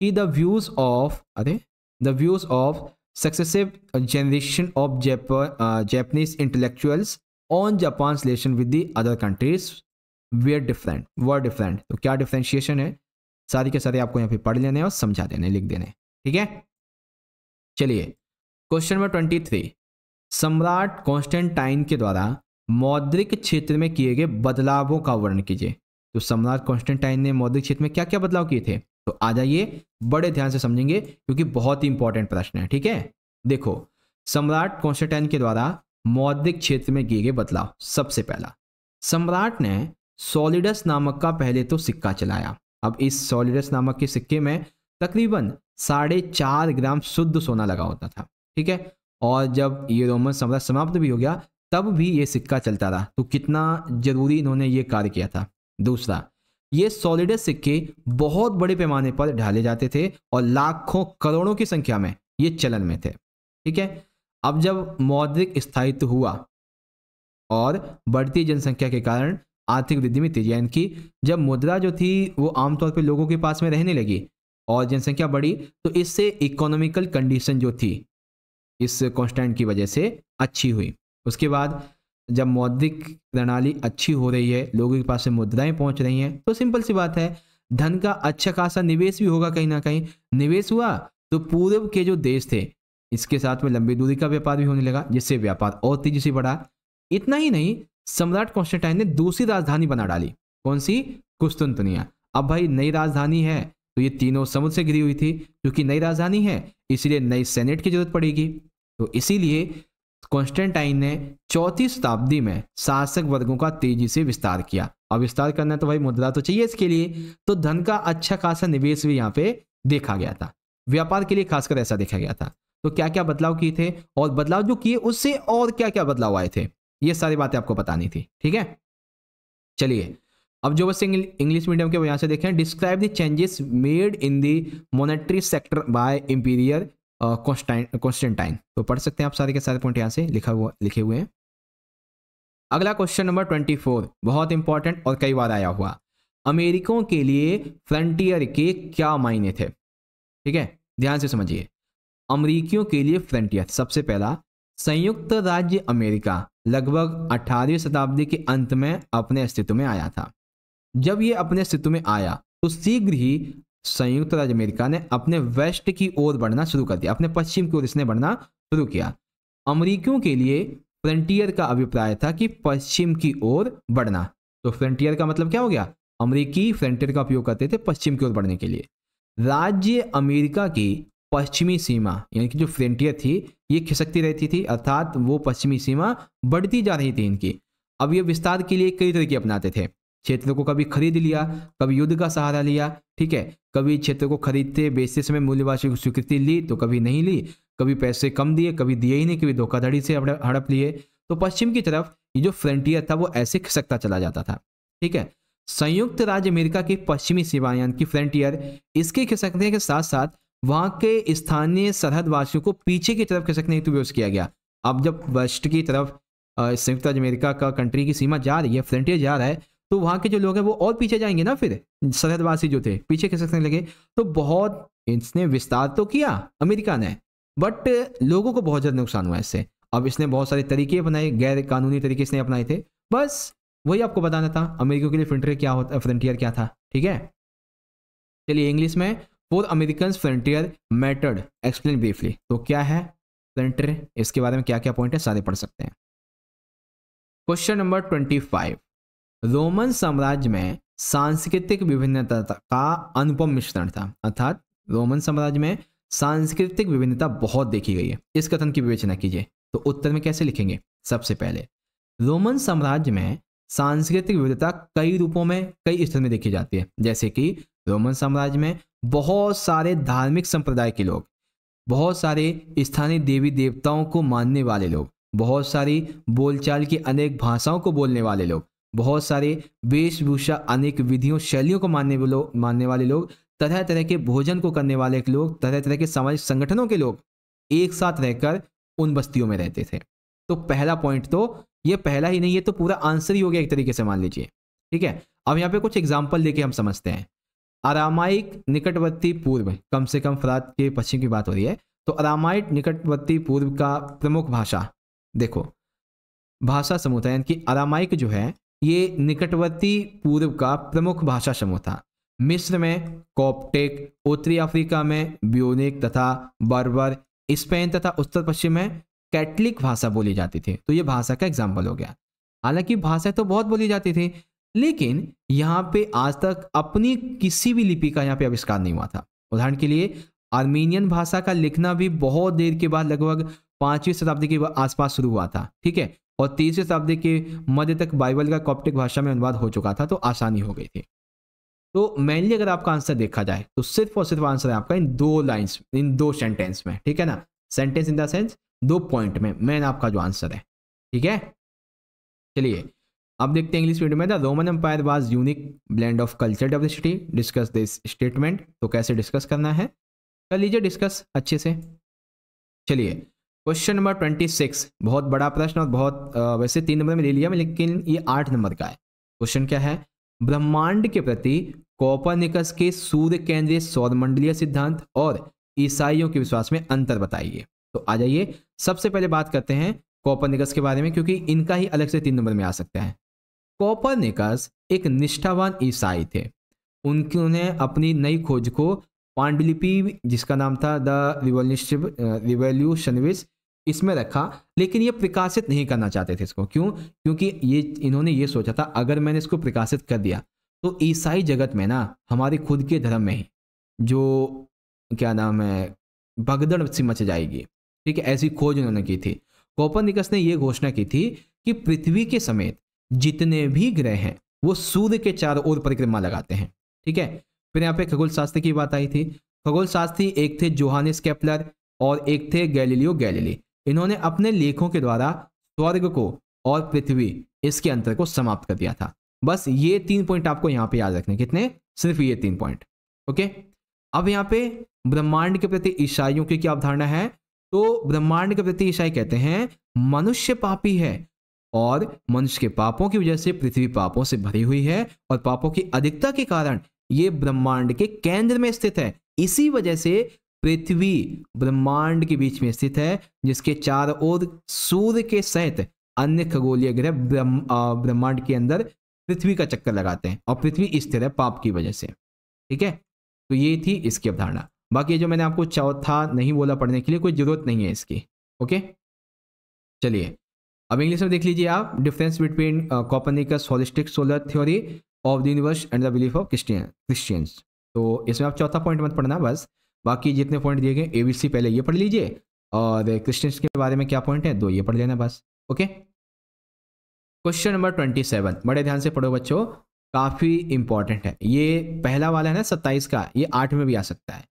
की द व्यूज ऑफ अरे the views of successive generation of Japanese intellectuals on Japan relation with the other countries where different were different तो क्या डिफ्रेंशिएशन है सारे के सारे आपको यहाँ पे पढ़ लेने और समझा देने लिख देने ठीक है चलिए क्वेश्चन नंबर ट्वेंटी थ्री सम्राट कॉन्स्टेंटाइन के द्वारा मौद्रिक क्षेत्र में किए गए बदलावों का वर्णन कीजिए तो सम्राट कॉन्स्टेंटाइन ने मौद्रिक क्षेत्र में क्या क्या बदलाव किए थे तो आ जाइए बड़े ध्यान से समझेंगे क्योंकि बहुत ही इंपॉर्टेंट प्रश्न है ठीक है देखो सम्राट कॉन्स्टेंटाइन के द्वारा मौद्रिक क्षेत्र में किए गए बदलाव सबसे पहला सम्राट ने सॉलिडस नामक का पहले तो सिक्का चलाया अब इस सॉलिडस नामक के सिक्के में तकरीबन साढ़े चार ग्राम शुद्ध सोना लगा होता था ठीक है और जब ये रोमन साम्राज्य समाप्त भी हो गया तब भी ये सिक्का चलता रहा तो कितना जरूरी इन्होंने ये कार्य किया था दूसरा ये सॉलिडस सिक्के बहुत बड़े पैमाने पर ढाले जाते थे और लाखों करोड़ों की संख्या में ये चलन में थे ठीक है अब जब मौद्रिक स्थायित्व हुआ और बढ़ती जनसंख्या के कारण आर्थिक वृद्धि में तेजी आई इनकी जब मुद्रा जो थी वो आमतौर पर लोगों के पास में रहने लगी और जनसंख्या बढ़ी तो इससे इकोनॉमिकल कंडीशन जो थी इस कॉन्स्टेंट की वजह से अच्छी हुई उसके बाद जब मौद्रिक प्रणाली अच्छी हो रही है लोगों के पास से मुद्राएं पहुंच रही हैं तो सिंपल सी बात है धन का अच्छा खासा निवेश भी होगा कहीं ना कहीं निवेश हुआ तो पूर्व के जो देश थे इसके साथ में लंबी दूरी का व्यापार भी होने लगा जिससे व्यापार और तेजी से बढ़ा इतना ही नहीं सम्राट कॉन्स्टेंटाइन ने दूसरी राजधानी बना डाली कौन सी कुस्तुनतुनिया अब भाई नई राजधानी है तो ये तीनों समुद्र से घिरी हुई थी क्योंकि नई राजधानी है इसीलिए नई सेनेट की जरूरत पड़ेगी तो इसीलिए कॉन्स्टेंटाइन ने चौथी शताब्दी में शासक वर्गों का तेजी से विस्तार किया और विस्तार करना तो भाई मुद्रा तो चाहिए इसके लिए तो धन का अच्छा खासा निवेश भी यहाँ पे देखा गया था व्यापार के लिए खासकर ऐसा देखा गया था तो क्या क्या बदलाव किए थे और बदलाव जो किए उससे और क्या क्या बदलाव आए थे ये सारी बातें आपको बतानी थी ठीक है चलिए अब जो बस इंग्लिश मीडियम के यहां से देखें describe the changes made in the monetary sector by emperor Constantine तो पढ़ सकते हैं आप सारे के सारे पॉइंट यहाँ से लिखा हुआ लिखे हुए हैं अगला क्वेश्चन नंबर ट्वेंटी फोर बहुत इंपॉर्टेंट और कई बार आया हुआ अमेरिकों के लिए फ्रंटियर के क्या मायने थे ठीक है ध्यान से समझिए अमरीकियों के लिए फ्रंटियर सबसे पहला संयुक्त राज्य अमेरिका लगभग 18वीं शताब्दी के अंत में अपने अस्तित्व में आया था जब ये अपने अस्तित्व में आया तो शीघ्र ही संयुक्त राज्य अमेरिका ने अपने वेस्ट की ओर बढ़ना शुरू कर दिया अपने पश्चिम की ओर इसने बढ़ना शुरू किया अमरीकियों के लिए फ्रंटियर का अभिप्राय था कि पश्चिम की ओर बढ़ना तो फ्रंटियर का मतलब क्या हो गया अमरीकी फ्रंटियर का उपयोग करते थे पश्चिम की ओर बढ़ने के लिए राज्य अमेरिका की पश्चिमी सीमा यानी कि जो फ्रंटियर थी ये खिसकती रहती थी अर्थात वो पश्चिमी सीमा बढ़ती जा रही थी इनकी अब ये विस्तार के लिए कई तरीके अपनाते थे क्षेत्र को कभी खरीद लिया कभी युद्ध का सहारा लिया ठीक है कभी क्षेत्र को खरीदते बेचते समय मूल्यवासी स्वीकृति ली तो कभी नहीं ली कभी पैसे कम दिए कभी दिए ही नहीं कभी धोखाधड़ी से हड़प लिए तो पश्चिम की तरफ ये जो फ्रंटियर था वो ऐसे खिसकता चला जाता था ठीक है संयुक्त राज्य अमेरिका की पश्चिमी सीमा यानी की फ्रंटियर इसके खिसकने के साथ साथ वहां के स्थानीय सरहद वासियों को पीछे की तरफ खिसकने हेतु व्यवस्था किया गया अब जब वेस्ट की तरफ संयुक्त राज्य अमेरिका का कंट्री की सीमा जा रही है फ्रंटियर जा रहा है तो वहां के जो लोग हैं वो और पीछे जाएंगे ना फिर सरहदवासी जो थे पीछे खिसकने लगे तो बहुत इसने विस्तार तो किया अमेरिका ने बट लोगों को बहुत ज़्यादा नुकसान हुआ इससे अब इसने बहुत सारे तरीके अपनाए गैर कानूनी तरीके इसने अपनाए थे बस वही आपको बताना था अमेरिका के लिए फ्रंटियर क्या होता फ्रंटियर क्या था ठीक है चलिए इंग्लिश में fourth American frontier mattered explain briefly तो क्या है फ्रंटियर इसके बारे में क्या क्या पॉइंट है सारे पढ़ सकते हैं question number twenty five Roman साम्राज्य में सांस्कृतिक विभिन्नता का अनुपम मिश्रण था अर्थात रोमन साम्राज्य में सांस्कृतिक विभिन्नता बहुत देखी गई है इस कथन की विवेचना कीजिए तो उत्तर में कैसे लिखेंगे सबसे पहले रोमन साम्राज्य में सांस्कृतिक विविधता कई रूपों में कई स्तर में देखी जाती है जैसे कि रोमन साम्राज्य में बहुत सारे धार्मिक संप्रदाय के लोग बहुत सारे स्थानीय देवी देवताओं को मानने वाले लोग बहुत सारी बोलचाल की अनेक भाषाओं को बोलने वाले लोग बहुत सारे वेशभूषा अनेक विधियों शैलियों को मानने वाले मानने वाले लोग तरह तरह के भोजन को करने वाले लोग तरह तरह के सामाजिक संगठनों के लोग एक साथ रहकर उन बस्तियों में रहते थे तो पहला पॉइंट तो ये पहला ही नहीं है तो पूरा आंसर ही हो गया एक तरीके से मान लीजिए ठीक है अब यहाँ पे कुछ एग्जाम्पल लेके हम समझते हैं अरामाइक निकटवर्ती पूर्व कम से कम फरात के पश्चिम की बात हो रही है तो अरामाइट निकटवर्ती पूर्व का प्रमुख भाषा देखो भाषा समूह था यानी कि अरामाइक जो है ये निकटवर्ती पूर्व का प्रमुख भाषा समूह था मिस्र में कॉप्टेक उत्तरी अफ्रीका में ब्योनिक तथा बर्बर स्पेन तथा उत्तर पश्चिम में कैटलिक भाषा बोली जाती थी तो ये भाषा का एग्जाम्पल हो गया हालांकि भाषा तो बहुत बोली जाती थी लेकिन यहाँ पे आज तक अपनी किसी भी लिपि का यहाँ पे आविष्कार नहीं हुआ था उदाहरण के लिए आर्मेनियन भाषा का लिखना भी बहुत देर के बाद लगभग पांचवी शताब्दी के आसपास शुरू हुआ था ठीक है और तीसरी शताब्दी के मध्य तक बाइबल का कॉप्टिक भाषा में अनुवाद हो चुका था तो आसानी हो गई थी तो मेनली अगर आपका आंसर देखा जाए तो सिर्फ और सिर्फ आंसर है आपका इन दो लाइन्स इन दो सेंटेंस में ठीक है ना सेंटेंस इन द सेंस दो पॉइंट में मेन आपका जो आंसर है ठीक है चलिए अब देखते हैं इंग्लिश मीडियम में the Roman empire was unique blend of culture diversity discuss this statement तो कैसे डिस्कस करना है कर लीजिए डिस्कस अच्छे से चलिए क्वेश्चन नंबर ट्वेंटी सिक्स बहुत बड़ा प्रश्न और बहुत वैसे तीन नंबर में ले लिया मैं लेकिन ये आठ नंबर का है क्वेश्चन क्या है ब्रह्मांड के प्रति कॉपरनिकस के सूर्य केंद्रीय सौरमंडलीय सिद्धांत और ईसाइयों के विश्वास में अंतर बताइए तो आ जाइए सबसे पहले बात करते हैं कॉपरनिकस के बारे में क्योंकि इनका ही अलग से तीन नंबर में आ सकता है कॉपर निकस एक निष्ठावान ईसाई थे उनकी उन्हें अपनी नई खोज को पांडुलिपि जिसका नाम था द रिवोल्यूशनविस इसमें रखा लेकिन ये प्रकाशित नहीं करना चाहते थे इसको क्यों क्योंकि ये इन्होंने ये सोचा था अगर मैंने इसको प्रकाशित कर दिया तो ईसाई जगत में ना हमारे खुद के धर्म में ही जो क्या नाम है भगदड़ सी मच जाएगी ठीक है ऐसी खोज उन्होंने की थी कोपरनिकस ने यह घोषणा की थी कि पृथ्वी के समेत जितने भी ग्रह हैं वो सूर्य के चारों ओर परिक्रमा लगाते हैं ठीक है फिर यहाँ पे खगोल शास्त्र की बात आई थी खगोल शास्त्री एक थे जोहानिस कैप्लर और एक थे गैलीलियो गैलीली इन्होंने अपने लेखों के द्वारा स्वर्ग को और पृथ्वी इसके अंतर को समाप्त कर दिया था बस ये तीन पॉइंट आपको यहाँ पे याद रखने कितने सिर्फ ये तीन पॉइंट ओके अब यहाँ पे ब्रह्मांड के प्रति ईसाइयों की क्या अवधारणा है तो ब्रह्मांड के प्रति ईसाई कहते हैं मनुष्य पापी है और मनुष्य के पापों की वजह से पृथ्वी पापों से भरी हुई है और पापों की अधिकता के कारण ये ब्रह्मांड के केंद्र में स्थित है इसी वजह से पृथ्वी ब्रह्मांड के बीच में स्थित है जिसके चार ओर सूर्य के सहित अन्य खगोलीय ग्रह ब्रह्मांड के अंदर पृथ्वी का चक्कर लगाते हैं और पृथ्वी स्थिर है पाप की वजह से ठीक है तो ये थी इसकी अवधारणा बाकी जो मैंने आपको चौथा नहीं बोला पढ़ने के लिए कोई जरूरत नहीं है इसकी ओके चलिए अब इंग्लिश में देख लीजिए आप difference between Copernicus holistic solar theory of the universe and the belief of Christian Christians तो इसमें आप चौथा पॉइंट मत पढ़ना बस बाकी जितने पॉइंट दिए गए एबीसी पहले ये पढ़ लीजिए और क्रिस्टियंस के बारे में क्या पॉइंट है दो ये पढ़ लेना बस okay question number twenty seven बड़े ध्यान से पढ़ो बच्चों काफ़ी इंपॉर्टेंट है ये पहला वाला है ना सत्ताईस का ये आठ में भी आ सकता है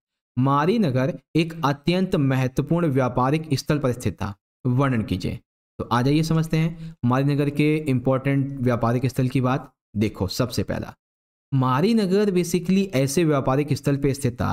मारी नगर एक अत्यंत महत्वपूर्ण व्यापारिक स्थल पर स्थित था वर्णन कीजिए तो आ जाइए समझते हैं मारी नगर के इम्पोर्टेंट व्यापारिक स्थल की बात देखो सबसे पहला मारी नगर बेसिकली ऐसे व्यापारिक स्थल पर स्थित था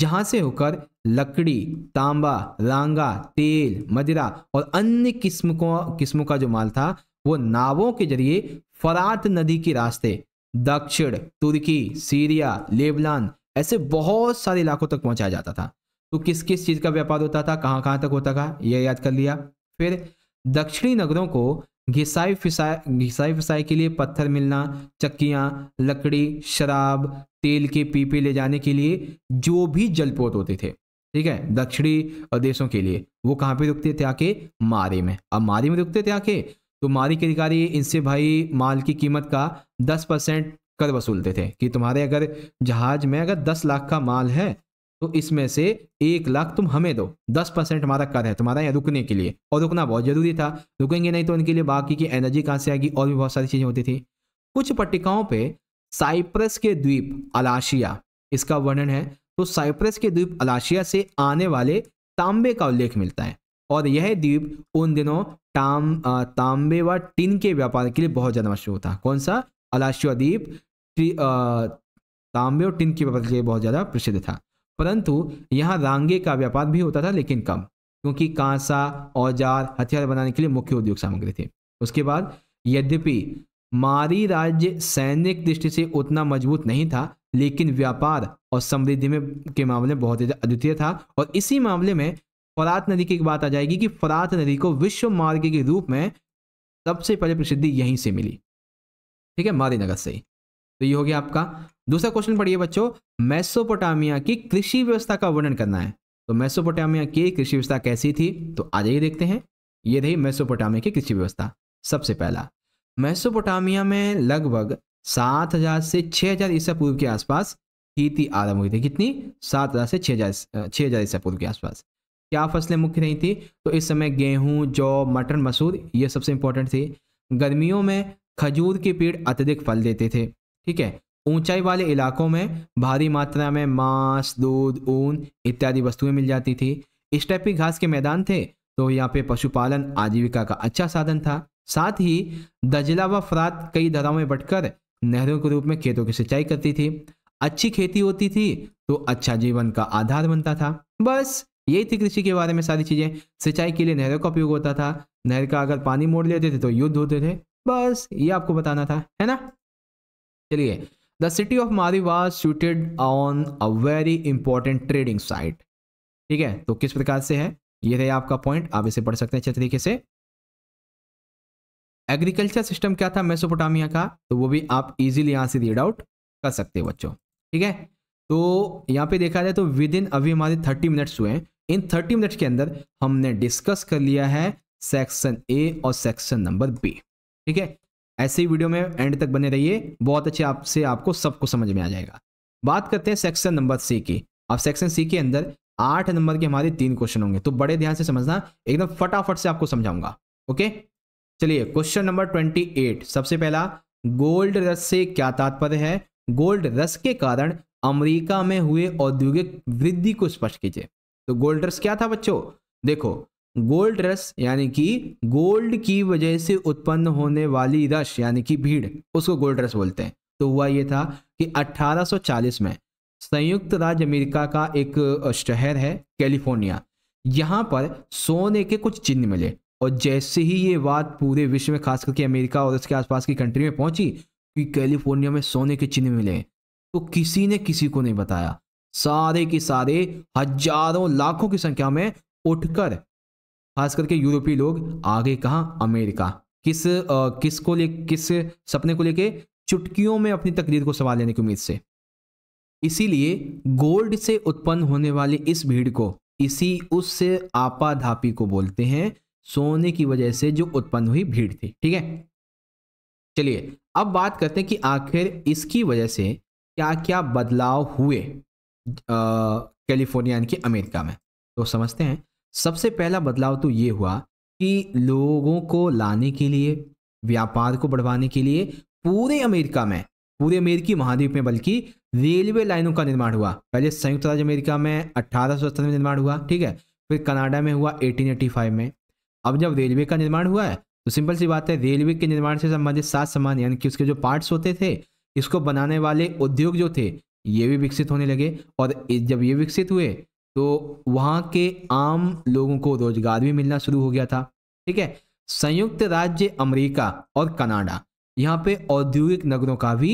जहाँ से होकर लकड़ी तांबा रंगा तेल मदिरा और अन्य किस्म को किस्मों का जो माल था वो नावों के जरिए फरात नदी के रास्ते दक्षिण तुर्की सीरिया लेबनान ऐसे बहुत सारे इलाकों तक पहुंचाया जाता था तो किस किस चीज़ का व्यापार होता था कहाँ कहाँ तक होता था यह याद कर लिया फिर दक्षिणी नगरों को घिसाई फिसाई घिसाई फिसाई के लिए पत्थर मिलना चक्कियाँ लकड़ी शराब तेल के पीपे ले जाने के लिए जो भी जलपोत होते थे ठीक है दक्षिणी देशों के लिए वो कहाँ पे रुकते थे आके मारे में अब मारे में रुकते थे आके तो मारी के अधिकारी इनसे भाई माल की कीमत का दस परसेंट कर वसूलते थे कि तुम्हारे अगर जहाज में अगर दस लाख का माल है तो इसमें से एक लाख तुम हमें दो दस परसेंट हमारा कर है तुम्हारा यहाँ रुकने के लिए और रुकना बहुत जरूरी था रुकेंगे नहीं तो इनके लिए बाकी की एनर्जी कहाँ से आएगी और भी बहुत सारी चीज़ें होती थी कुछ पट्टिकाओं पे साइप्रस के द्वीप अलाशिया इसका वर्णन है तो साइप्रस के द्वीप अलाशिया से आने वाले तांबे का उल्लेख मिलता है और यह द्वीप उन दिनों टाम तांबे व टिन के व्यापार के लिए बहुत ज़्यादा मशहूर था कौन सा अलाशिया द्वीप तांबे और टिन के व्यापार के लिए बहुत ज़्यादा प्रसिद्ध था परंतु यहाँ रांगे का व्यापार भी होता था लेकिन कम क्योंकि कांसा औजार हथियार बनाने के लिए मुख्य उद्योग सामग्री थी उसके बाद यद्यपि मारी राज्य सैनिक दृष्टि से उतना मजबूत नहीं था लेकिन व्यापार और समृद्धि में के मामले में बहुत ही अद्वितीय था और इसी मामले में फरात नदी की एक बात आ जाएगी कि फरात नदी को विश्व मार्ग के रूप में सबसे पहले प्रसिद्धि यहीं से मिली ठीक है मारी नगर से तो ये हो गया आपका दूसरा क्वेश्चन पढ़िए बच्चों मैसोपोटामिया की कृषि व्यवस्था का वर्णन करना है तो मैसोपोटामिया की कृषि व्यवस्था कैसी थी तो आ जाइए देखते हैं ये रही मैसोपोटामिया की कृषि व्यवस्था सबसे पहला मैसोपोटामिया में लगभग सात हजार से छः हजार ईसा पूर्व के आसपास खेती आरंभ हुई थी कितनी सात हजार से छः हजार छः हजार ईसा पूर्व के आसपास क्या फसलें मुख्य रही थी तो इस समय गेहूं जौ मटर मसूर ये सबसे इंपॉर्टेंट थी गर्मियों में खजूर के पेड़ अत्यधिक फल देते थे ठीक है ऊंचाई वाले इलाकों में भारी मात्रा में मांस दूध ऊन इत्यादि वस्तुएं मिल जाती थी स्टेपी घास के मैदान थे तो यहाँ पे पशुपालन आजीविका का अच्छा साधन था साथ ही दजला व फरात कई धाराओं में बटकर नहरों के रूप में खेतों की सिंचाई करती थी अच्छी खेती होती थी तो अच्छा जीवन का आधार बनता था बस यही थी कृषि के बारे में सारी चीजें सिंचाई के लिए नहरों का उपयोग होता था नहर का अगर पानी मोड़ लेते थे तो युद्ध होते थे बस ये आपको बताना था है ना चलिए The city of Madi was situated on a very important trading site. ठीक है तो किस प्रकार से है ये रहे आपका पॉइंट आप इसे पढ़ सकते हैं अच्छे तरीके से एग्रीकल्चर सिस्टम क्या था मेसोपोटामिया का तो वो भी आप इजीली यहाँ से रीड आउट कर सकते हो बच्चों ठीक है तो यहाँ पे देखा जाए तो विद इन अभी हमारे थर्टी मिनट्स हुए हैं इन थर्टी मिनट्स के अंदर हमने डिस्कस कर लिया है सेक्शन ए और सेक्शन नंबर बी ठीक है ऐसे ही वीडियो में एंड तक बने रहिए बहुत अच्छे आपसे आपको सब कुछ समझ में आ जाएगा बात करते हैं सेक्शन नंबर सी की अब सेक्शन सी के अंदर आठ नंबर के हमारे तीन क्वेश्चन होंगे तो बड़े ध्यान से समझना एकदम फटाफट से आपको समझाऊंगा ओके चलिए क्वेश्चन नंबर ट्वेंटी एट सबसे पहला गोल्ड रस से क्या तात्पर्य है गोल्ड रस के कारण अमेरिका में हुए औद्योगिक वृद्धि को स्पष्ट कीजिए तो गोल्ड रस क्या था बच्चों देखो गोल्ड रस यानी कि गोल्ड की वजह से उत्पन्न होने वाली रश यानी कि भीड़ उसको गोल्ड रस बोलते हैं तो हुआ ये था कि 1840 में संयुक्त राज्य अमेरिका का एक शहर है कैलिफोर्निया यहाँ पर सोने के कुछ चिन्ह मिले और जैसे ही ये बात पूरे विश्व में खास करके अमेरिका और उसके आसपास की कंट्री में पहुंची कि कैलिफोर्निया में सोने के चिन्ह मिले तो किसी ने किसी को नहीं बताया सारे के सारे हजारों लाखों की संख्या में उठकर खास करके यूरोपीय लोग आगे कहाँ अमेरिका किस आ, किस को ले किस सपने को लेके चुटकियों में अपनी तकदीर को संभाल लेने की उम्मीद से इसीलिए गोल्ड से उत्पन्न होने वाली इस भीड़ को इसी उस आपाधापी को बोलते हैं सोने की वजह से जो उत्पन्न हुई भीड़ थी ठीक है चलिए अब बात करते हैं कि आखिर इसकी वजह से क्या क्या बदलाव हुए कैलिफोर्निया यानी कि अमेरिका में तो समझते हैं सबसे पहला बदलाव तो ये हुआ कि लोगों को लाने के लिए व्यापार को बढ़वाने के लिए पूरे अमेरिका में पूरे अमेरिकी महाद्वीप में बल्कि रेलवे लाइनों का निर्माण हुआ पहले संयुक्त राज्य अमेरिका में अठारह में निर्माण हुआ ठीक है फिर कनाडा में हुआ 1885 में अब जब रेलवे का निर्माण हुआ है तो सिंपल सी बात है रेलवे के निर्माण से संबंधित सात सामान यानी कि उसके जो पार्ट्स होते थे इसको बनाने वाले उद्योग जो थे ये भी विकसित होने लगे और जब ये विकसित हुए तो वहाँ के आम लोगों को रोजगार भी मिलना शुरू हो गया था ठीक है संयुक्त राज्य अमेरिका और कनाडा यहाँ पे औद्योगिक नगरों का भी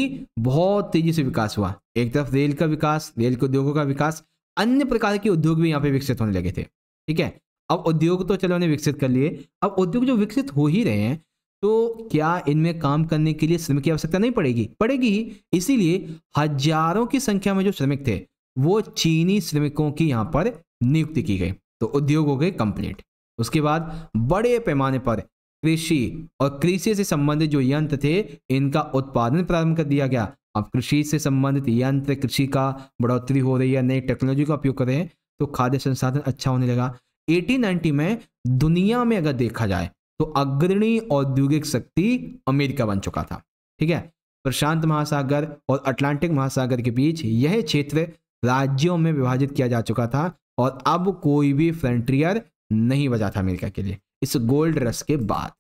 बहुत तेजी से विकास हुआ एक तरफ रेल का विकास रेल के उद्योगों का विकास अन्य प्रकार के उद्योग भी यहाँ पे विकसित होने लगे थे ठीक है अब उद्योग तो चलो उन्हें विकसित कर लिए अब उद्योग जो विकसित हो ही रहे हैं तो क्या इनमें काम करने के लिए श्रमिक की आवश्यकता नहीं पड़ेगी पड़ेगी ही इसीलिए हजारों की संख्या में जो श्रमिक थे वो चीनी श्रमिकों की यहाँ पर नियुक्ति की गई तो उद्योग हो गए कंप्लीट उसके बाद बड़े पैमाने पर कृषि और कृषि से संबंधित जो यंत्र थे इनका उत्पादन प्रारंभ कर दिया गया अब कृषि से संबंधित यंत्र कृषि का बढ़ोतरी हो रही है नई टेक्नोलॉजी का उपयोग कर रहे हैं तो खाद्य संसाधन अच्छा होने लगा 1890 में दुनिया में अगर देखा जाए तो अग्रणी औद्योगिक शक्ति अमेरिका बन चुका था ठीक है प्रशांत महासागर और अटलांटिक महासागर के बीच यह क्षेत्र राज्यों में विभाजित किया जा चुका था और अब कोई भी फ्रंटियर नहीं बचा था अमेरिका के लिए इस गोल्ड रस के बाद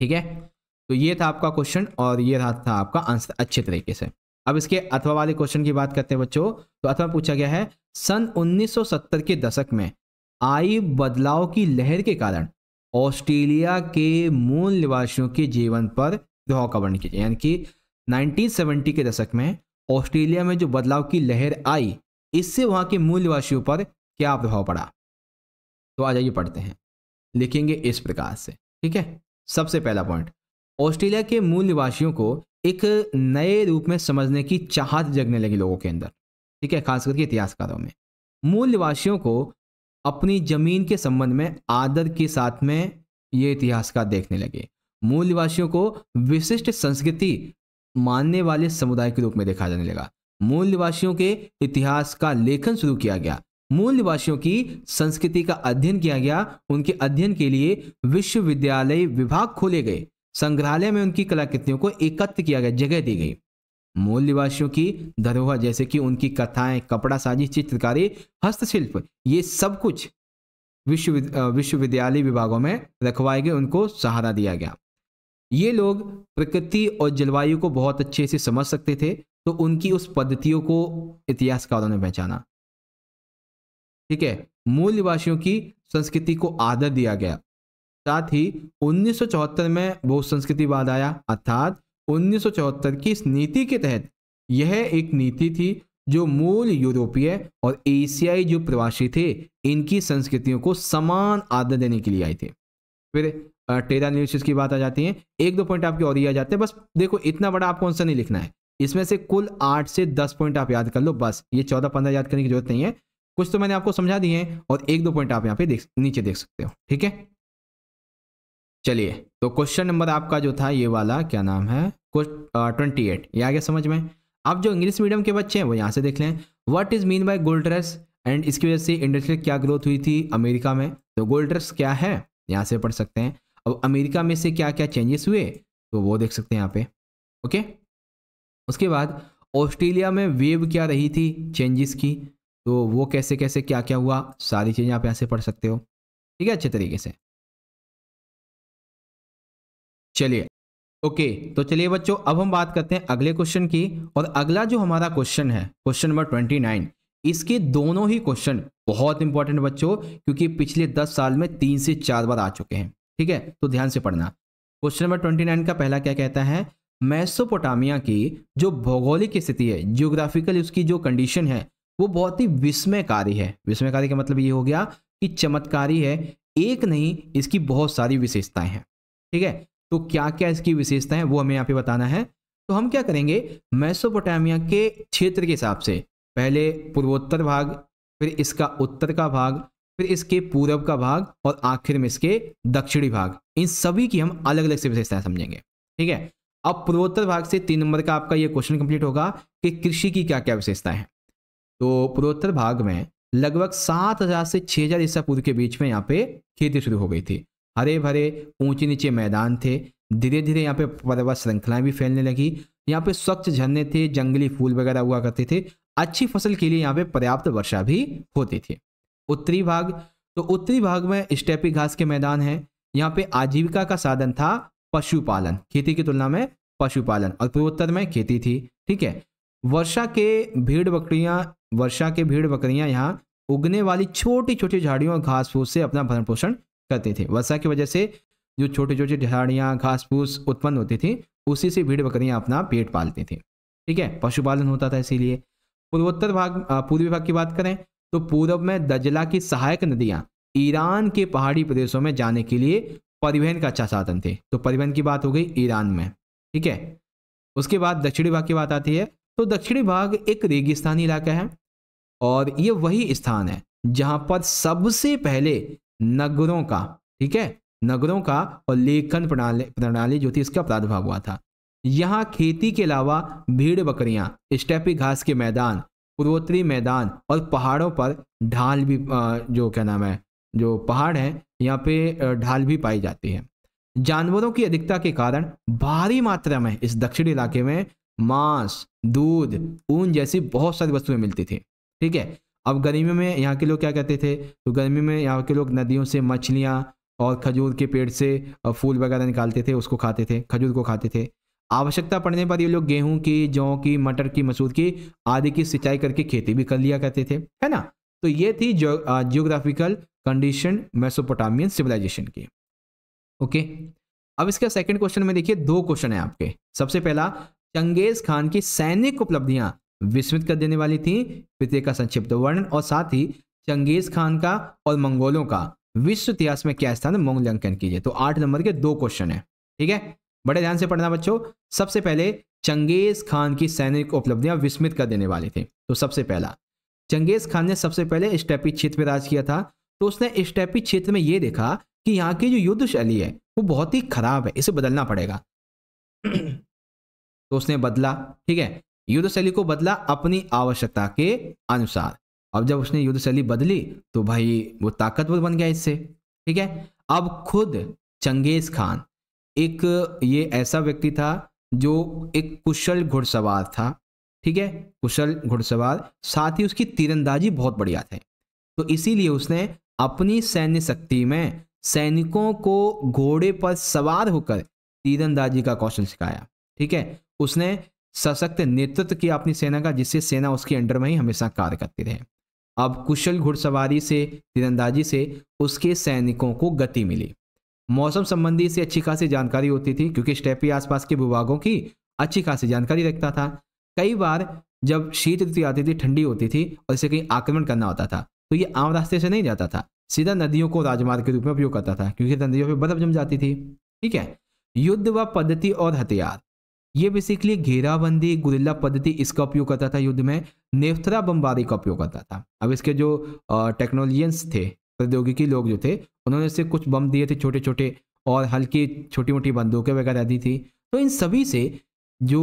ठीक है तो ये था आपका क्वेश्चन और ये था, था आपका आंसर अच्छे तरीके से अब इसके अथवा वाले क्वेश्चन की बात करते हैं बच्चों तो अथवा पूछा गया है सन 1970 के दशक में आई बदलाव की लहर के कारण ऑस्ट्रेलिया के मूल निवासियों के जीवन पर प्रभाव का वर्णन कीजिए यानी कि 1970 के दशक में ऑस्ट्रेलिया में जो बदलाव की लहर आई इससे वहां के मूल्यवासियों पर क्या प्रभाव पड़ा तो आ जाइए पढ़ते हैं लिखेंगे इस प्रकार से ठीक है सबसे पहला पॉइंट ऑस्ट्रेलिया के मूल्यवासियों को एक नए रूप में समझने की चाहत जगने लगी लोगों के अंदर ठीक है खास करके इतिहासकारों में मूल्यवासियों को अपनी जमीन के संबंध में आदर के साथ में ये इतिहासकार देखने लगे मूल्यवासियों को विशिष्ट संस्कृति मानने वाले समुदाय के रूप में देखा जाने लगा मूल निवासियों के इतिहास का लेखन शुरू किया गया मूल निवासियों की संस्कृति का अध्ययन किया गया उनके अध्ययन के लिए विश्वविद्यालय विभाग खोले गए संग्रहालय में उनकी कलाकृतियों को एकत्र किया गया जगह दी गई मूल निवासियों की धरोहर जैसे कि उनकी कथाएं कपड़ा साजी चित्रकारी हस्तशिल्प ये सब कुछ विश्व विश्वविद्यालय विभागों में रखवाए गए उनको सहारा दिया गया ये लोग प्रकृति और जलवायु को बहुत अच्छे से समझ सकते थे तो उनकी उस पद्धतियों को इतिहासकारों ने पहचाना ठीक है मूल निवासियों की संस्कृति को आदर दिया गया साथ ही 1974 में वो संस्कृतिवाद आया अर्थात 1974 की इस नीति के तहत यह एक नीति थी जो मूल यूरोपीय और एशियाई जो प्रवासी थे इनकी संस्कृतियों को समान आदर देने के लिए आए थे फिर टेरा न्यूसिस की बात आ जाती है एक दो पॉइंट आपके और ही आ जाते हैं बस देखो इतना बड़ा आपको आंसर नहीं लिखना है इसमें से कुल आठ से दस पॉइंट आप याद कर लो बस ये चौदह पंद्रह याद करने की जरूरत नहीं है कुछ तो मैंने आपको समझा दिए हैं और एक दो पॉइंट आप यहाँ पे देख नीचे देख सकते हो ठीक है चलिए तो क्वेश्चन नंबर आपका जो था ये वाला क्या नाम है ट्वेंटी एट ये आ गया समझ में अब जो इंग्लिश मीडियम के बच्चे हैं वो यहाँ से देख लें what is mean by gold dress and इसकी वजह से इंडस्ट्री क्या ग्रोथ हुई थी अमेरिका में तो गोल्ड ड्रेस क्या है यहाँ से पढ़ सकते हैं अब अमेरिका में से क्या क्या चेंजेस हुए तो वो देख सकते हैं यहाँ पे ओके उसके बाद ऑस्ट्रेलिया में वेव क्या रही थी चेंजेस की तो वो कैसे कैसे क्या क्या हुआ सारी चीज़ें आप यहाँ से पढ़ सकते हो ठीक है अच्छे तरीके से चलिए ओके तो चलिए बच्चों अब हम बात करते हैं अगले क्वेश्चन की और अगला जो हमारा क्वेश्चन है क्वेश्चन नंबर ट्वेंटी नाइन इसके दोनों ही क्वेश्चन बहुत इंपॉर्टेंट बच्चों क्योंकि पिछले दस साल में तीन से चार बार आ चुके हैं ठीक है तो ध्यान से पढ़ना क्वेश्चन नंबर ट्वेंटी नाइन का पहला क्या कहता है मैसोपोटामिया की जो भौगोलिक स्थिति है जियोग्राफिकल उसकी जो कंडीशन है वो बहुत ही विस्मयकारी है विस्मयकारी का मतलब ये हो गया कि चमत्कारी है एक नहीं इसकी बहुत सारी विशेषताएं हैं ठीक है तो क्या क्या इसकी विशेषताएं हैं वो हमें यहाँ पे बताना है तो हम क्या करेंगे मैसोपोटामिया के क्षेत्र के हिसाब से पहले पूर्वोत्तर भाग फिर इसका उत्तर का भाग फिर इसके पूरब का भाग और आखिर में इसके दक्षिणी भाग इन सभी की हम अलग अलग से विशेषताएं समझेंगे ठीक है अब पूर्वोत्तर भाग से तीन नंबर का आपका यह क्वेश्चन कंप्लीट होगा कि कृषि की क्या क्या विशेषताएं हैं तो पूर्वोत्तर भाग में लगभग सात हजार से छह हजार ईसा पूर्व के बीच में यहाँ पे खेती शुरू हो गई थी हरे भरे ऊंचे नीचे मैदान थे धीरे धीरे यहाँ पे पर्वत श्रृंखलाएं भी फैलने लगी यहाँ पे स्वच्छ झरने थे जंगली फूल वगैरह हुआ करते थे अच्छी फसल के लिए यहाँ पे पर्याप्त वर्षा भी होती थी उत्तरी भाग तो उत्तरी भाग में स्टेपी घास के मैदान हैं यहाँ पे आजीविका का साधन था पशुपालन खेती की तुलना में पशुपालन और पूर्वोत्तर में खेती थी ठीक है वर्षा के भीड़ बकरियां वर्षा के भीड़ बकरियां यहाँ उगने वाली छोटी छोटी झाड़ियों और घास फूस से अपना भरण पोषण करते थे वर्षा की वजह से जो छोटी छोटी झाड़ियाँ घास फूस उत्पन्न होती थी उसी से भीड़ बकरियाँ अपना पेट पालती थी ठीक है पशुपालन होता था इसीलिए पूर्वोत्तर भाग पूर्वी भाग की बात करें तो पूर्व में दजला की सहायक नदियां ईरान के पहाड़ी प्रदेशों में जाने के लिए परिवहन का अच्छा साधन थे तो परिवहन की बात हो गई ईरान में ठीक है उसके बाद दक्षिणी भाग की बात आती है तो दक्षिणी भाग एक रेगिस्तानी इलाका है और ये वही स्थान है जहां पर सबसे पहले नगरों का ठीक है नगरों का और लेखन प्रणाली प्रणाली जो थी इसका प्रादुर्भाव हुआ था यहाँ खेती के अलावा भीड़ बकरियां स्टेपी घास के मैदान पूर्वोत्तरी मैदान और पहाड़ों पर ढाल भी जो क्या नाम है जो पहाड़ हैं यहाँ पे ढाल भी पाई जाती है जानवरों की अधिकता के कारण भारी मात्रा में इस दक्षिणी इलाके में मांस दूध ऊन जैसी बहुत सारी वस्तुएं मिलती थी ठीक है अब गर्मी में यहाँ के लोग क्या कहते थे तो गर्मी में यहाँ के लोग नदियों से मछलियाँ और खजूर के पेड़ से फूल वगैरह निकालते थे उसको खाते थे खजूर को खाते थे आवश्यकता पड़ने पर ये लोग गेहूं की जौ की मटर की मसूर की आदि की सिंचाई करके खेती भी कर लिया करते थे है ना तो ये थी जियोग्राफिकल कंडीशन मेसोपोटामियन सिविलाइजेशन की ओके अब इसका सेकंड क्वेश्चन में देखिए दो क्वेश्चन है आपके सबसे पहला चंगेज खान की सैनिक उपलब्धियां विस्मित कर देने वाली थी पृथ्वी का संक्षिप्त वर्णन और साथ ही चंगेज खान का और मंगोलों का विश्व इतिहास में क्या स्थान मूल्यांकन कीजिए तो आठ नंबर के दो क्वेश्चन है ठीक है बड़े ध्यान से पढ़ना बच्चों सबसे पहले चंगेज खान की सैनिक उपलब्धियां विस्मित कर देने वाली थी तो सबसे पहला चंगेज खान ने सबसे पहले स्टेपी क्षेत्र पर राज किया था तो उसने स्टेपी क्षेत्र में यह देखा कि यहाँ की जो युद्ध शैली है वो बहुत ही खराब है इसे बदलना पड़ेगा तो उसने बदला ठीक है युद्ध शैली को बदला अपनी आवश्यकता के अनुसार अब जब उसने युद्ध शैली बदली तो भाई वो ताकतवर बन गया इससे ठीक है अब खुद चंगेज खान एक ये ऐसा व्यक्ति था जो एक कुशल घुड़सवार था ठीक है कुशल घुड़सवार साथ ही उसकी तीरंदाजी बहुत बढ़िया थी तो इसीलिए उसने अपनी सैन्य शक्ति में सैनिकों को घोड़े पर सवार होकर तीरंदाजी का कौशल सिखाया ठीक है उसने सशक्त नेतृत्व किया अपनी सेना का जिससे सेना उसके अंडर में ही हमेशा कार्य करती रहे अब कुशल घुड़सवारी से तीरंदाजी से उसके सैनिकों को गति मिली मौसम संबंधी इसे अच्छी खासी जानकारी होती थी क्योंकि स्टेपी आसपास के विभागों की अच्छी खासी जानकारी रखता था कई बार जब शीत ऋतु आती थी ठंडी होती थी और इसे कहीं आक्रमण करना होता था तो ये आम रास्ते से नहीं जाता था सीधा नदियों को राजमार्ग के रूप में उपयोग करता था क्योंकि नदियों पर बर्फ जम जाती थी ठीक है युद्ध व पद्धति और हथियार ये बेसिकली घेराबंदी गुरिल्ला पद्धति इसका उपयोग करता था युद्ध में नेफ्थरा बमबारी का उपयोग करता था अब इसके जो टेक्नोलियंस थे प्रौद्योगिकी लोग जो थे उन्होंने इससे कुछ बम दिए थे छोटे छोटे और हल्की छोटी मोटी बंदूकें वगैरह दी थी तो इन सभी से जो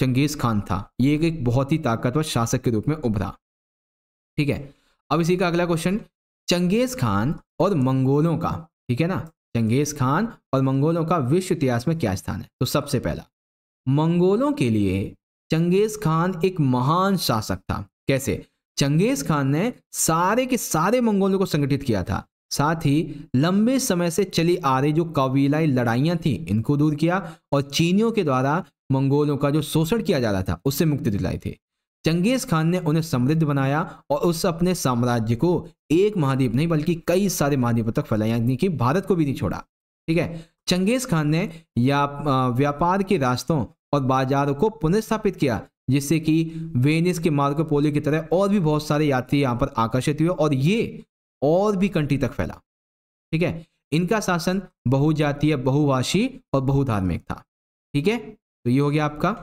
चंगेज़ खान था ये एक बहुत ही ताकतवर शासक के रूप में उभरा ठीक है अब इसी का अगला क्वेश्चन चंगेज़ खान और मंगोलों का ठीक है ना चंगेज़ खान और मंगोलों का विश्व इतिहास में क्या स्थान है तो सबसे पहला मंगोलों के लिए चंगेज़ खान एक महान शासक था कैसे चंगेज खान ने सारे के सारे मंगोलों को संगठित किया था साथ ही लंबे समय से चली आ रही जो कबीलाई लड़ाइयां थी इनको दूर किया और चीनियों के द्वारा मंगोलों का जो शोषण किया जा रहा था उससे मुक्ति दिलाई थी चंगेज खान ने उन्हें समृद्ध बनाया और उस अपने साम्राज्य को एक महाद्वीप नहीं बल्कि कई सारे महाद्वीपों तक फैलाया यानी कि भारत को भी नहीं छोड़ा ठीक है चंगेज खान ने या व्यापार के रास्तों और बाजारों को पुनर्स्थापित किया जिससे कि वेनिस के मार्को की तरह और भी बहुत सारे यात्री यहाँ पर आकर्षित हुए और ये और भी कंट्री तक फैला ठीक है इनका शासन बहुजातीय बहुभाषी और बहुधार्मिक था ठीक है तो ये हो गया आपका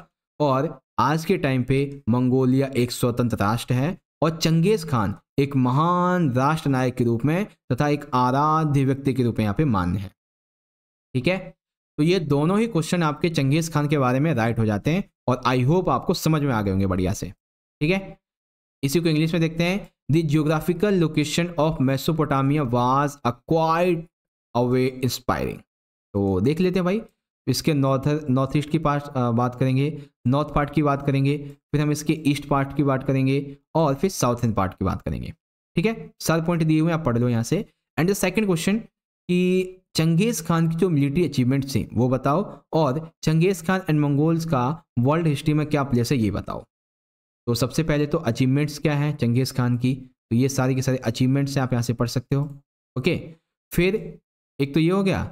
और आज के टाइम पे मंगोलिया एक स्वतंत्र राष्ट्र है और चंगेज खान एक महान राष्ट्र नायक के रूप में तथा एक आराध्य व्यक्ति के रूप में यहाँ पे मान्य है ठीक है तो ये दोनों ही क्वेश्चन आपके चंगेज़ खान के बारे में राइट हो जाते हैं और आई होप आपको समझ में आ गए होंगे बढ़िया से ठीक है इसी को इंग्लिश में देखते हैं the geographical location of Mesopotamia was acquired away inspiring तो देख लेते हैं भाई इसके नॉर्थ नॉर्थ ईस्ट की पार्ट बात करेंगे नॉर्थ पार्ट की बात करेंगे फिर हम इसके ईस्ट पार्ट की बात करेंगे और फिर साउथ एंड पार्ट की बात करेंगे ठीक है सारे पॉइंट दिए हुए आप पढ़ लो यहाँ से एंड द सेकेंड क्वेश्चन कि चंगेज खान की जो मिलिट्री अचीवमेंट्स थी वो बताओ और चंगेज खान एंड मंगोल्स का वर्ल्ड हिस्ट्री में क्या प्लेस है ये बताओ तो सबसे पहले तो अचीवमेंट्स क्या है चंगेज खान की तो ये सारे के सारे अचीवमेंट्स हैं आप यहाँ से पढ़ सकते हो ओके फिर एक तो ये हो गया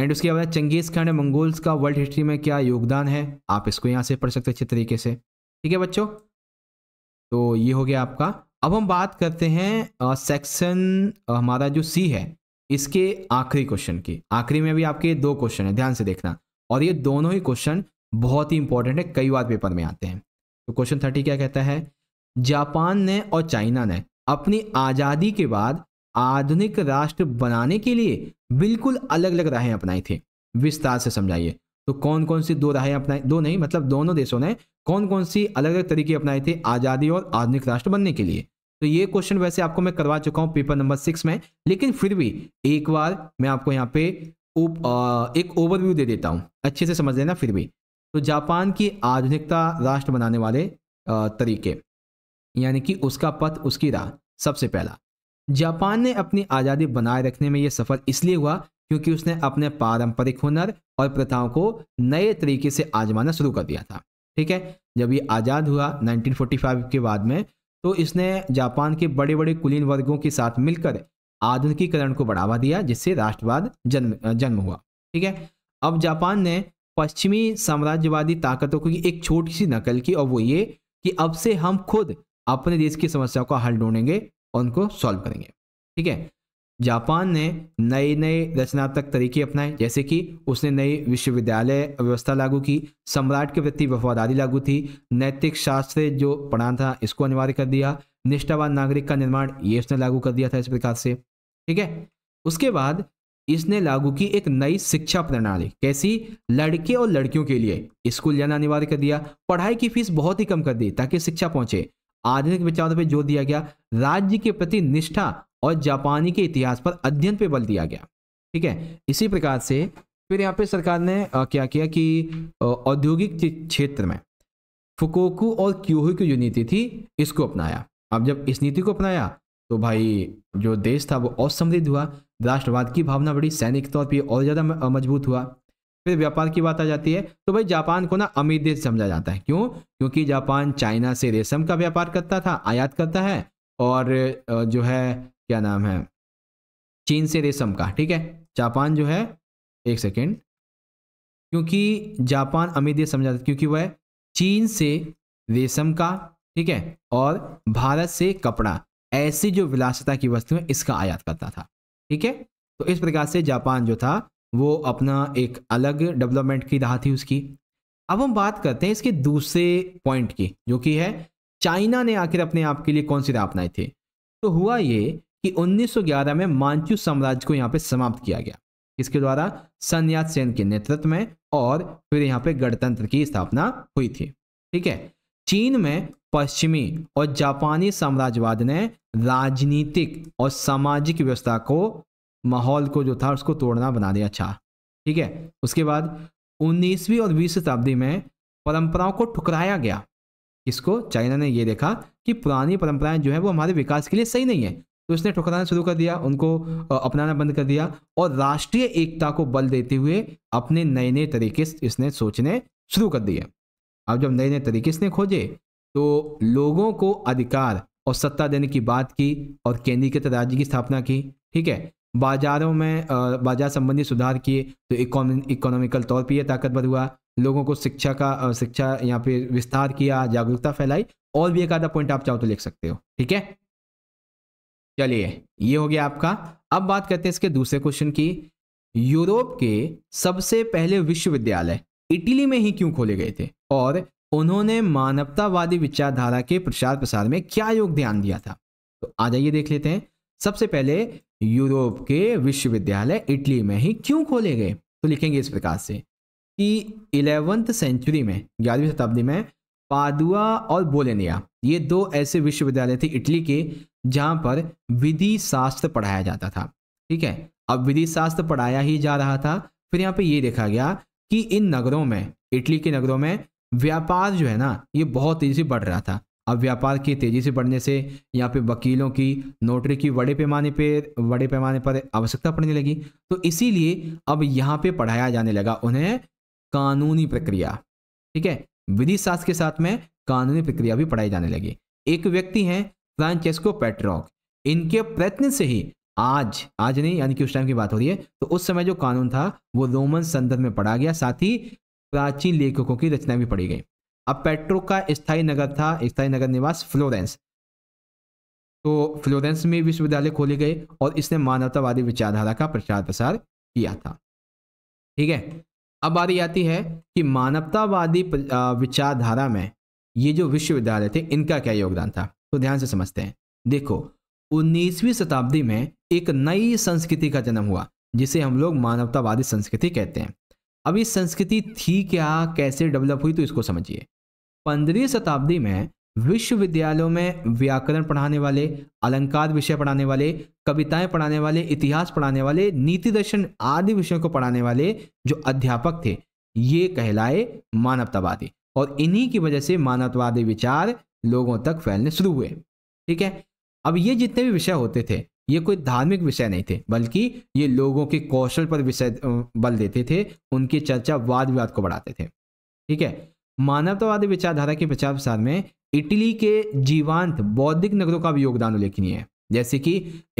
एंड उसके बाद चंगेज खान एंड मंगोल्स का वर्ल्ड हिस्ट्री में क्या योगदान है आप इसको यहाँ से पढ़ सकते हो अच्छे तरीके से ठीक है बच्चों तो ये हो गया आपका अब हम बात करते हैं सेक्शन हमारा जो सी है इसके आखिरी क्वेश्चन की आखिरी में भी आपके दो क्वेश्चन है ध्यान से देखना और ये दोनों ही क्वेश्चन बहुत ही इंपॉर्टेंट है कई बार पेपर में आते हैं तो क्वेश्चन थर्टी क्या कहता है जापान ने और चाइना ने अपनी आज़ादी के बाद आधुनिक राष्ट्र बनाने के लिए बिल्कुल अलग अलग राहें अपनाई थी विस्तार से समझाइए तो कौन कौन सी दो राहें अपनाई दो नहीं मतलब दोनों देशों ने कौन कौन सी अलग अलग तरीके अपनाए थे आज़ादी और आधुनिक राष्ट्र बनने के लिए तो ये क्वेश्चन वैसे आपको मैं करवा चुका हूँ पेपर नंबर सिक्स में लेकिन फिर भी एक बार मैं आपको यहाँ पे एक ओवरव्यू दे देता हूँ अच्छे से समझ लेना फिर भी तो जापान की आधुनिकता राष्ट्र बनाने वाले तरीके यानी कि उसका पथ उसकी राह सबसे पहला जापान ने अपनी आज़ादी बनाए रखने में यह सफल इसलिए हुआ क्योंकि उसने अपने पारंपरिक हुनर और प्रथाओं को नए तरीके से आजमाना शुरू कर दिया था ठीक है जब ये आज़ाद हुआ 1945 के बाद में तो इसने जापान के बड़े बड़े कुलीन वर्गों के साथ मिलकर आधुनिकीकरण को बढ़ावा दिया जिससे राष्ट्रवाद जन्म जन्म हुआ ठीक है अब जापान ने पश्चिमी साम्राज्यवादी ताकतों की एक छोटी सी नकल की और वो ये कि अब से हम खुद अपने देश की समस्याओं का हल ढूंढेंगे और उनको सॉल्व करेंगे ठीक है जापान ने नए नए रचनात्मक तरीके अपनाए जैसे कि उसने नई विश्वविद्यालय व्यवस्था लागू की सम्राट के प्रति वफादारी लागू थी नैतिक शास्त्र जो पढ़ा था इसको अनिवार्य कर दिया निष्ठावान नागरिक का निर्माण ये उसने लागू कर दिया था इस प्रकार से ठीक है उसके बाद इसने लागू की एक नई शिक्षा प्रणाली कैसी लड़के और लड़कियों के लिए स्कूल जाना अनिवार्य कर दिया पढ़ाई की फीस बहुत ही कम कर दी ताकि शिक्षा पहुंचे आधुनिक विचारों पर जोर दिया गया राज्य के प्रति निष्ठा और जापानी के इतिहास पर अध्ययन पे बल दिया गया ठीक है इसी प्रकार से फिर यहाँ पे सरकार ने क्या किया कि औद्योगिक क्षेत्र में फुकोकू और क्यूही की जो नीति थी इसको अपनाया अब जब इस नीति को अपनाया तो भाई जो देश था वो और समृद्ध हुआ राष्ट्रवाद की भावना बढ़ी सैनिक तौर पर और ज़्यादा मजबूत हुआ फिर व्यापार की बात आ जाती है तो भाई जापान को ना अमीर देश समझा जाता है क्यों क्योंकि जापान चाइना से रेशम का व्यापार करता था आयात करता है और जो है क्या नाम है चीन से रेशम का ठीक है जापान जो है एक सेकेंड क्योंकि जापान अमीर देश समझा क्योंकि वह चीन से रेशम का ठीक है और भारत से कपड़ा ऐसी जो विलासिता की वस्तु है इसका आयात करता था ठीक है तो इस प्रकार से जापान जो था वो अपना एक अलग डेवलपमेंट की रहा थी उसकी अब हम बात करते हैं इसके दूसरे पॉइंट की जो कि है चाइना ने आखिर अपने आप के लिए कौन सी राह अपनाई थी तो हुआ ये कि 1911 में मांचू साम्राज्य को यहाँ पे समाप्त किया गया इसके द्वारा सन्यास सेन के नेतृत्व में और फिर यहाँ पे गणतंत्र की स्थापना हुई थी ठीक है चीन में पश्चिमी और जापानी साम्राज्यवाद ने राजनीतिक और सामाजिक व्यवस्था को माहौल को जो था उसको तोड़ना बना दिया अच्छा ठीक है उसके बाद 19वीं और 20वीं शताब्दी में परंपराओं को ठुकराया गया इसको चाइना ने ये देखा कि पुरानी परंपराएं जो है वो हमारे विकास के लिए सही नहीं है तो इसने ठुकराना शुरू कर दिया उनको अपनाना बंद कर दिया और राष्ट्रीय एकता को बल देते हुए अपने नए नए तरीके इसने सोचने शुरू कर दिए अब जब नए नए तरीके इसने खोजे तो लोगों को अधिकार और सत्ता देने की बात की और केंद्रीकृत राज्य की स्थापना की ठीक है बाजारों में बाजार संबंधी सुधार किए तो इकोनॉमिकल तौर पर यह ताकतवर हुआ लोगों को शिक्षा का शिक्षा यहाँ पे विस्तार किया जागरूकता फैलाई और भी एक आधा पॉइंट आप चाहो तो लिख सकते हो ठीक है चलिए ये हो गया आपका अब बात करते हैं इसके दूसरे क्वेश्चन की यूरोप के सबसे पहले विश्वविद्यालय इटली में ही क्यों खोले गए थे और उन्होंने मानवतावादी विचारधारा के प्रचार प्रसार में क्या योगदान दिया था तो आ जाइए देख लेते हैं सबसे पहले यूरोप के विश्वविद्यालय इटली में ही क्यों खोले गए तो लिखेंगे इस प्रकार से कि इलेवंथ सेंचुरी में ग्यारहवीं शताब्दी में पादुआ और बोलेनिया ये दो ऐसे विश्वविद्यालय थे इटली के जहाँ पर विधि शास्त्र पढ़ाया जाता था ठीक है अब विधि शास्त्र पढ़ाया ही जा रहा था फिर यहाँ पे ये देखा गया कि इन नगरों में इटली के नगरों में व्यापार जो है ना ये बहुत तेज़ी से बढ़ रहा था अब व्यापार की तेज़ी से बढ़ने से यहाँ पे वकीलों की नोटरी की बड़े पैमाने पे बड़े पैमाने पर आवश्यकता पड़ने लगी तो इसीलिए अब यहाँ पे पढ़ाया जाने लगा उन्हें कानूनी प्रक्रिया ठीक है विधि शास्त्र के साथ में कानूनी प्रक्रिया भी पढ़ाई जाने लगी एक व्यक्ति हैं फ्रांचेस्को पेट्रॉक इनके प्रयत्न से ही आज आज नहीं यानी कि उस टाइम की बात हो रही है तो उस समय जो कानून था वो रोमन संदर्भ में पढ़ा गया साथ ही प्राचीन लेखकों की रचना भी पढ़ी गई अब पेट्रो का स्थायी नगर था स्थायी नगर निवास फ्लोरेंस तो फ्लोरेंस में विश्वविद्यालय खोले गए और इसने मानवतावादी विचारधारा का प्रचार प्रसार किया था ठीक है अब बारी आती है कि मानवतावादी विचारधारा में ये जो विश्वविद्यालय थे इनका क्या योगदान था तो ध्यान से समझते हैं देखो 19वीं शताब्दी में एक नई संस्कृति का जन्म हुआ जिसे हम लोग मानवतावादी संस्कृति कहते हैं अब इस संस्कृति थी क्या कैसे डेवलप हुई तो इसको समझिए पंद्रहवीं शताब्दी में विश्वविद्यालयों में व्याकरण पढ़ाने वाले अलंकार विषय पढ़ाने वाले कविताएं पढ़ाने वाले इतिहास पढ़ाने वाले नीति दर्शन आदि विषयों को पढ़ाने वाले जो अध्यापक थे ये कहलाए मानवतावादी और इन्हीं की वजह से मानवतावादी विचार लोगों तक फैलने शुरू हुए ठीक है अब ये जितने भी विषय होते थे ये कोई धार्मिक विषय नहीं थे बल्कि ये लोगों के कौशल पर विषय बल देते थे उनकी चर्चा वाद विवाद को बढ़ाते थे ठीक है मानवतावादी विचारधारा के प्रचार प्रसार में इटली के जीवांत बौद्धिक नगरों का भी योगदान उल्लेखनीय है जैसे कि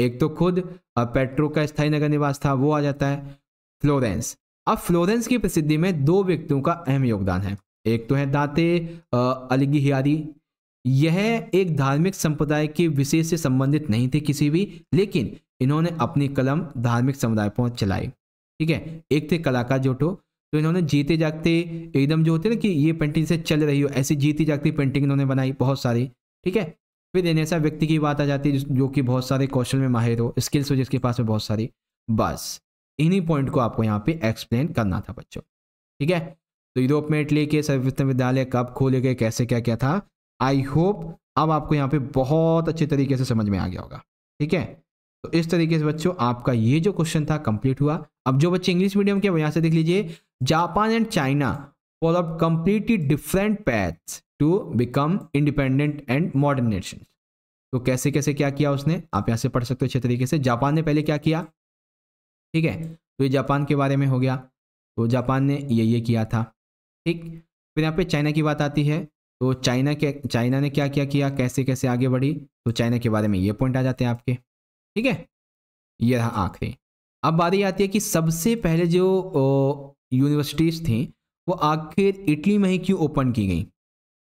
एक तो खुद पेट्रो का स्थायी नगर निवास था वो आ जाता है फ्लोरेंस अब फ्लोरेंस की प्रसिद्धि में दो व्यक्तियों का अहम योगदान है एक तो है दाते अलगी हियारी यह एक धार्मिक संप्रदाय के विषय से संबंधित नहीं थे किसी भी लेकिन इन्होंने अपनी कलम धार्मिक समुदाय पर चलाई ठीक है एक थे कलाकार जोटो तो इन्होंने जीते जागते एकदम जो होते ना कि ये पेंटिंग से चल रही हो ऐसी जीती जागती पेंटिंग इन्होंने बनाई बहुत सारी ठीक है फिर इन ऐसा व्यक्ति की बात आ जाती है जो कि बहुत सारे कौशल में माहिर हो स्किल्स हो जिसके पास में बहुत सारी बस इन्हीं पॉइंट को आपको यहाँ पे एक्सप्लेन करना था बच्चों ठीक है तो यूरोप में इटली के सर्वोत्तम विद्यालय कब खोले गए कैसे क्या क्या था आई होप अब आपको यहाँ पे बहुत अच्छे तरीके से समझ में आ गया होगा ठीक है तो इस तरीके से बच्चों आपका ये जो क्वेश्चन था कंप्लीट हुआ अब जो बच्चे इंग्लिश मीडियम के यहाँ से देख लीजिए Japan and China follow completely different path to become independent and modern nation तो कैसे कैसे क्या किया उसने आप यहाँ से पढ़ सकते हो अच्छे तरीके से जापान ने पहले क्या किया ठीक है तो ये जापान के बारे में हो गया तो जापान ने ये ये किया था ठीक फिर यहाँ पे चाइना की बात आती है तो चाइना के चाइना ने क्या क्या किया कैसे कैसे आगे बढ़ी तो चाइना के बारे में ये पॉइंट आ जाते हैं आपके ठीक है ये रहा आखिरी अब बारी आती है कि सबसे पहले जो यूनिवर्सिटीज़ थी वो आखिर इटली में ही क्यों ओपन की गई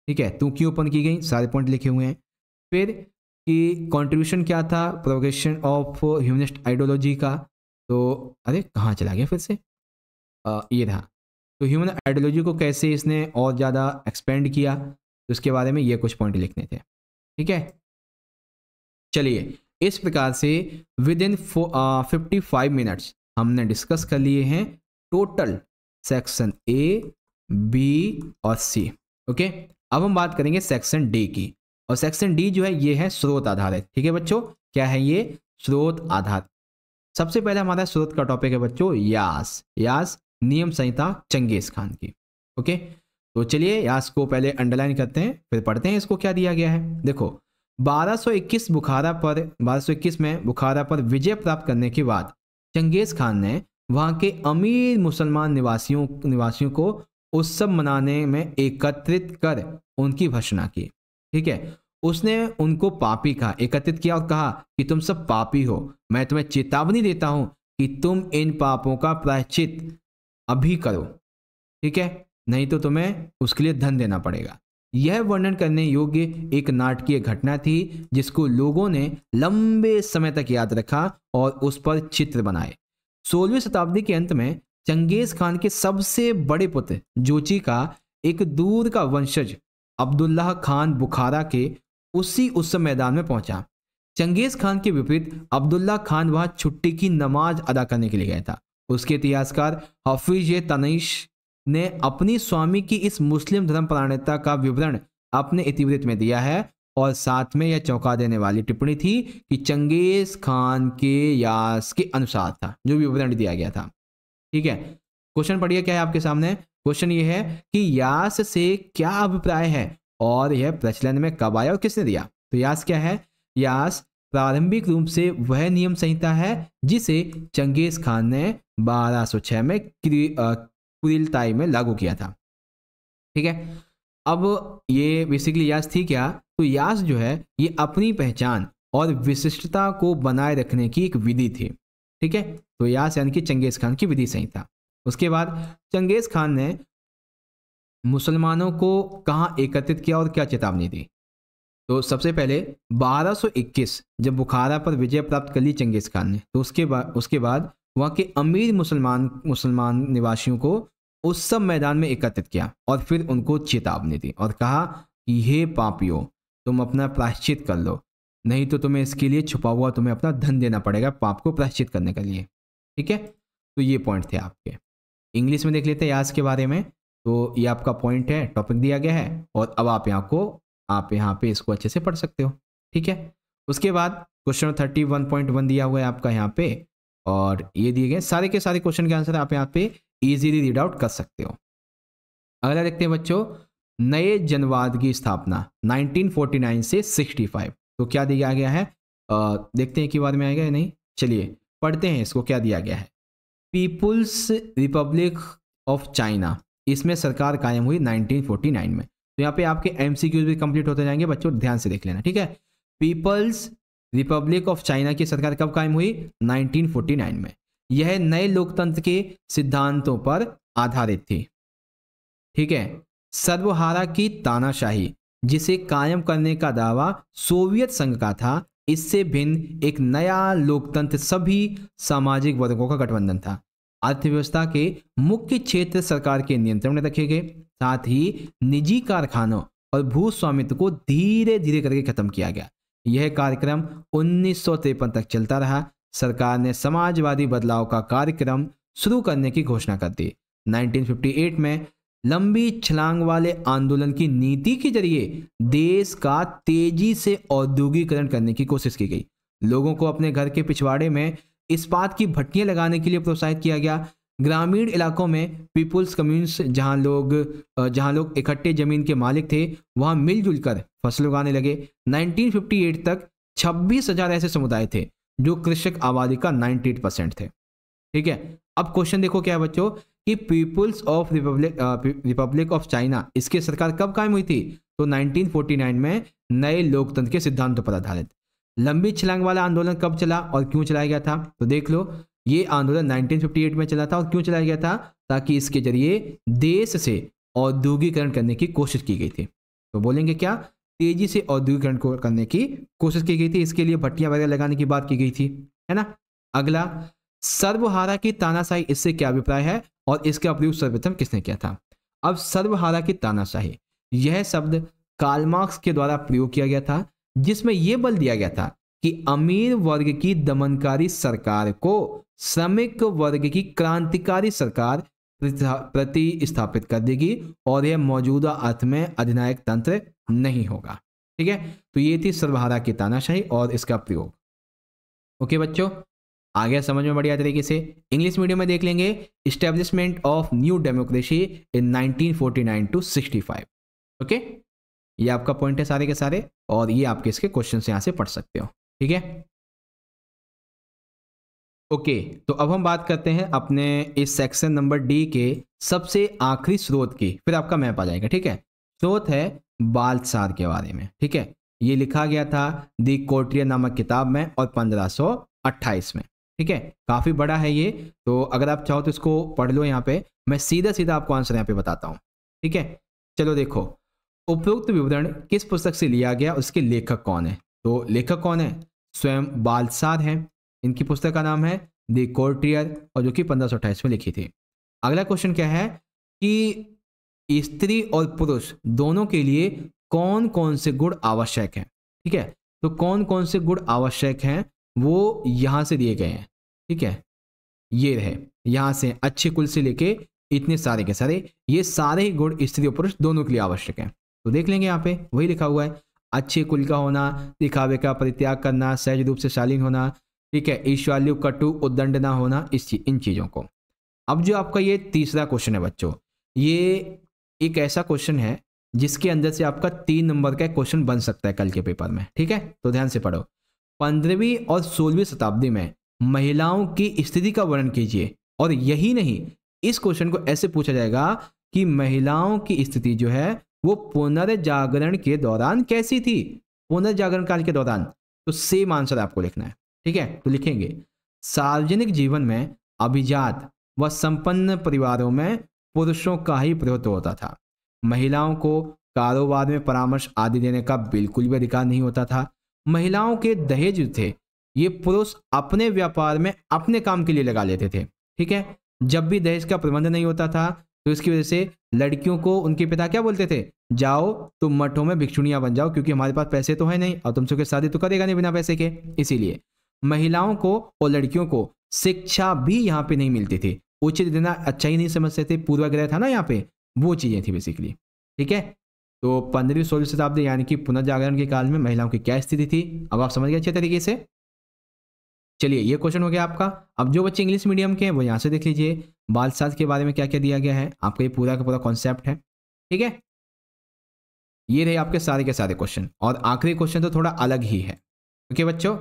ठीक है तो क्यों ओपन की गई सारे पॉइंट लिखे हुए हैं फिर कि कंट्रीब्यूशन क्या था प्रोग्रेशन ऑफ ह्यूमनिस्ट आइडियोलॉजी का तो अरे कहाँ चला गया फिर से आ, ये रहा तो ह्यूमन आइडियोलॉजी को कैसे इसने और ज़्यादा एक्सपेंड किया तो उसके बारे में ये कुछ पॉइंट लिखने थे ठीक है चलिए इस प्रकार से within fifty five minutes हमने डिस्कस कर लिए हैं टोटल सेक्शन ए बी और सी ओके अब हम बात करेंगे सेक्शन डी की और सेक्शन डी जो है ये है स्रोत आधारित ठीक है बच्चों क्या है ये स्रोत आधारित सबसे पहले हमारा स्रोत का टॉपिक है बच्चों यास यास नियम संहिता चंगेज खान की ओके तो चलिए इसको पहले अंडरलाइन करते हैं फिर पढ़ते हैं इसको क्या दिया गया है देखो 1221 बुखारा पर 1221 में बुखारा पर विजय प्राप्त करने के बाद चंगेज खान ने वहां के अमीर मुसलमान निवासियों निवासियों को उत्सव मनाने में एकत्रित कर उनकी भर्सना की ठीक है उसने उनको पापी कहा एकत्रित किया और कहा कि तुम सब पापी हो मैं तुम्हें चेतावनी देता हूं कि तुम इन पापों का प्रायश्चित अभी करो ठीक है नहीं तो तुम्हें उसके लिए धन देना पड़ेगा यह वर्णन करने योग्य एक नाटकीय घटना थी जिसको लोगों ने लंबे समय तक याद रखा और उस पर चित्र बनाए सोलहवीं शताब्दी के अंत में चंगेज खान के सबसे बड़े पुत्र जोची का एक दूर का वंशज अब्दुल्लाह खान बुखारा के उसी उस मैदान में पहुंचा चंगेज खान के विपरीत अब्दुल्ला खान वहां छुट्टी की नमाज अदा करने के लिए गया था उसके इतिहासकार हफीज तनीश ने अपनी स्वामी की इस मुस्लिम धर्म प्राणता का विवरण अपने इतिवृत्त में दिया है और साथ में यह चौंका देने वाली टिप्पणी थी कि चंगेज खान के यास के अनुसार था जो विवरण दिया गया था ठीक है क्वेश्चन पढ़िए क्या है आपके सामने क्वेश्चन ये है कि यास से क्या अभिप्राय है और यह प्रचलन में कब आया और किसने दिया तो यास क्या है यास प्रारंभिक रूप से वह नियम संहिता है जिसे चंगेज खान ने 1206 में कुरिलताई में लागू किया था ठीक है अब ये बेसिकली यास थी क्या तो यास जो है ये अपनी पहचान और विशिष्टता को बनाए रखने की एक विधि थी ठीक है तो यास यानी कि चंगेज खान की विधि संहिता उसके बाद चंगेज खान ने मुसलमानों को कहाँ एकत्रित किया और क्या चेतावनी दी तो सबसे पहले 1221 जब बुखारा पर विजय प्राप्त कर ली चंगेज़ खान ने तो उसके बाद उसके बाद वहाँ के अमीर मुसलमान मुसलमान निवासियों को उस सब मैदान में एकत्रित किया और फिर उनको चेतावनी दी और कहा कि हे पापियों तुम अपना प्राश्चित कर लो नहीं तो तुम्हें इसके लिए छुपा हुआ तुम्हें अपना धन देना पड़ेगा पाप को प्राश्चित करने के लिए ठीक है तो ये पॉइंट थे आपके इंग्लिश में देख लेते हैं याज के बारे में तो ये आपका पॉइंट है टॉपिक दिया गया है और अब आप यहाँ को आप यहाँ पे इसको अच्छे से पढ़ सकते हो ठीक है उसके बाद question thirty one point one दिया हुआ है आपका यहाँ पे और ये दिए गए सारे के सारे क्वेश्चन के आंसर आप यहाँ पे इजीली रीड आउट कर सकते हो अगला देखते हैं बच्चों नए जनवाद की स्थापना 1949 से 65 तो क्या दिया गया है आ, देखते हैं कि बाद में आएगा या नहीं चलिए पढ़ते हैं इसको क्या दिया गया है पीपुल्स रिपब्लिक ऑफ चाइना इसमें सरकार कायम हुई नाइनटीन में तो यहाँ पे आपके एम भी कंप्लीट होते जाएंगे बच्चों ध्यान से देख लेना ठीक है पीपल्स रिपब्लिक ऑफ चाइना की सरकार कब कायम हुई 1949 में यह नए लोकतंत्र के सिद्धांतों पर आधारित थी ठीक है सर्वहारा की तानाशाही जिसे कायम करने का दावा सोवियत संघ का था इससे भिन्न एक नया लोकतंत्र सभी सामाजिक वर्गों का गठबंधन था अर्थव्यवस्था के मुख्य क्षेत्र सरकार के नियंत्रण में रखे गए साथ ही निजी कारखानों और भू स्वामित्व को धीरे धीरे करके खत्म किया गया यह कार्यक्रम उन्नीस तक चलता रहा सरकार ने समाजवादी बदलाव का कार्यक्रम शुरू करने की घोषणा कर दी 1958 में लंबी छलांग वाले आंदोलन की नीति के जरिए देश का तेजी से औद्योगिकरण करने की कोशिश की गई लोगों को अपने घर के पिछवाड़े में इस्पात की भट्टियां लगाने के लिए प्रोत्साहित किया गया ग्रामीण इलाकों में पीपुल्स कम्यून्स जहाँ लोग जहां लोग इकट्ठे जमीन के मालिक थे वहां मिलजुल कर फसल उगाने लगे 1958 तक छब्बीस हजार ऐसे समुदाय थे जो कृषक आबादी का 98 परसेंट थे ठीक है अब क्वेश्चन देखो क्या है बच्चों कि peoples of republic republic of China इसकी सरकार कब कायम हुई थी तो नाइन में नए लोकतंत्र के सिद्धांतों पर आधारित लंबी छलांग वाला आंदोलन कब चला और क्यों चलाया गया था तो देख लो ये आंदोलन 1958 में चला था और क्यों चलाया गया था ताकि इसके जरिए देश से औद्योगिकरण करने की कोशिश की गई थी तो बोलेंगे क्या तेजी से औद्योगिकरण को करने की कोशिश की गई थी इसके लिए भट्टियां वगैरह लगाने की बात की गई थी है ना अगला सर्वहारा की तानाशाही इससे क्या अभिप्राय है और इसका प्रयोग सर्वप्रथम किसने किया था अब सर्वहारा की तानाशाही यह शब्द कालमार्क्स के द्वारा प्रयोग किया गया था जिसमें यह बल दिया गया था कि अमीर वर्ग की दमनकारी सरकार को श्रमिक वर्ग की क्रांतिकारी सरकार प्रतिस्थापित कर देगी और यह मौजूदा अर्थ में अधिनायक तंत्र नहीं होगा ठीक है तो ये थी सर्वहारा की तानाशाही और इसका प्रयोग ओके बच्चों आ गया समझ में बढ़िया तरीके से इंग्लिश मीडियम में देख लेंगे establishment of new democracy in 1949 to 65 okay ये आपका पॉइंट है सारे के सारे और ये आपके इसके क्वेश्चन यहाँ से पढ़ सकते हो ठीक है ओके तो अब हम बात करते हैं अपने इस सेक्शन नंबर डी के सबसे आखिरी स्रोत की फिर आपका मैप आ जाएगा ठीक है स्रोत है बालसार के बारे में ठीक है ये लिखा गया था दी कोटरिया नामक किताब में और 1528 में ठीक है काफ़ी बड़ा है ये तो अगर आप चाहो तो इसको पढ़ लो यहाँ पे मैं सीधा सीधा आपको आंसर यहाँ पे बताता हूँ ठीक है चलो देखो उपयुक्त विवरण किस पुस्तक से लिया गया उसके लेखक कौन है तो लेखक कौन है स्वयं बालसार हैं इनकी पुस्तक का नाम है द कोर्टियर और जो कि पंद्रह में लिखी थी अगला क्वेश्चन क्या है कि स्त्री और पुरुष दोनों के लिए कौन कौन से गुण आवश्यक हैं ठीक है तो कौन कौन से गुण आवश्यक हैं वो यहाँ से दिए गए हैं ठीक है ये रहे यहाँ से अच्छे कुल से लेके इतने सारे के सारे ये सारे ही गुण स्त्री और पुरुष दोनों के लिए आवश्यक हैं तो देख लेंगे यहाँ पे वही लिखा हुआ है अच्छे कुल का होना दिखावे का परित्याग करना सहज रूप से शालीन होना ठीक है इस वैल्यू कटु उद्दंड ना होना इस चीज इन चीज़ों को अब जो आपका ये तीसरा क्वेश्चन है बच्चों ये एक ऐसा क्वेश्चन है जिसके अंदर से आपका तीन नंबर का क्वेश्चन बन सकता है कल के पेपर में ठीक है तो ध्यान से पढ़ो पंद्रहवीं और सोलहवीं शताब्दी में महिलाओं की स्थिति का वर्णन कीजिए और यही नहीं इस क्वेश्चन को ऐसे पूछा जाएगा कि महिलाओं की स्थिति जो है वो पुनर्जागरण के दौरान कैसी थी पुनर्जागरण काल के दौरान तो सेम आंसर आपको लिखना है ठीक है तो लिखेंगे सार्वजनिक जीवन में अभिजात व संपन्न परिवारों में पुरुषों का ही प्रभुत्व होता था महिलाओं को कारोबार में परामर्श आदि देने का बिल्कुल भी अधिकार नहीं होता था महिलाओं के दहेज थे ये पुरुष अपने व्यापार में अपने काम के लिए लगा लेते थे ठीक है जब भी दहेज का प्रबंध नहीं होता था तो इसकी वजह से लड़कियों को उनके पिता क्या बोलते थे जाओ तुम मठों में भिक्षुणिया बन जाओ क्योंकि हमारे पास पैसे तो है नहीं और तुमसे शादी तो करेगा नहीं बिना पैसे के इसीलिए महिलाओं को और लड़कियों को शिक्षा भी यहाँ पे नहीं मिलती थी उचित देना अच्छा ही नहीं समझते थे पूर्वाग्रह था ना यहाँ पे वो चीज़ें थी बेसिकली ठीक है तो पंद्रहवीं सोलह शताब्दी यानी कि पुनर्जागरण के काल में महिलाओं की क्या स्थिति थी अब आप समझ गए अच्छे तरीके से चलिए ये क्वेश्चन हो गया आपका अब जो बच्चे इंग्लिश मीडियम के हैं वो यहाँ से देख लीजिए बाल साथ के बारे में क्या क्या दिया गया है आपका ये पूरा का पूरा कॉन्सेप्ट है ठीक है ये रहे आपके सारे के सारे क्वेश्चन और आखिरी क्वेश्चन तो थोड़ा अलग ही है ओके बच्चों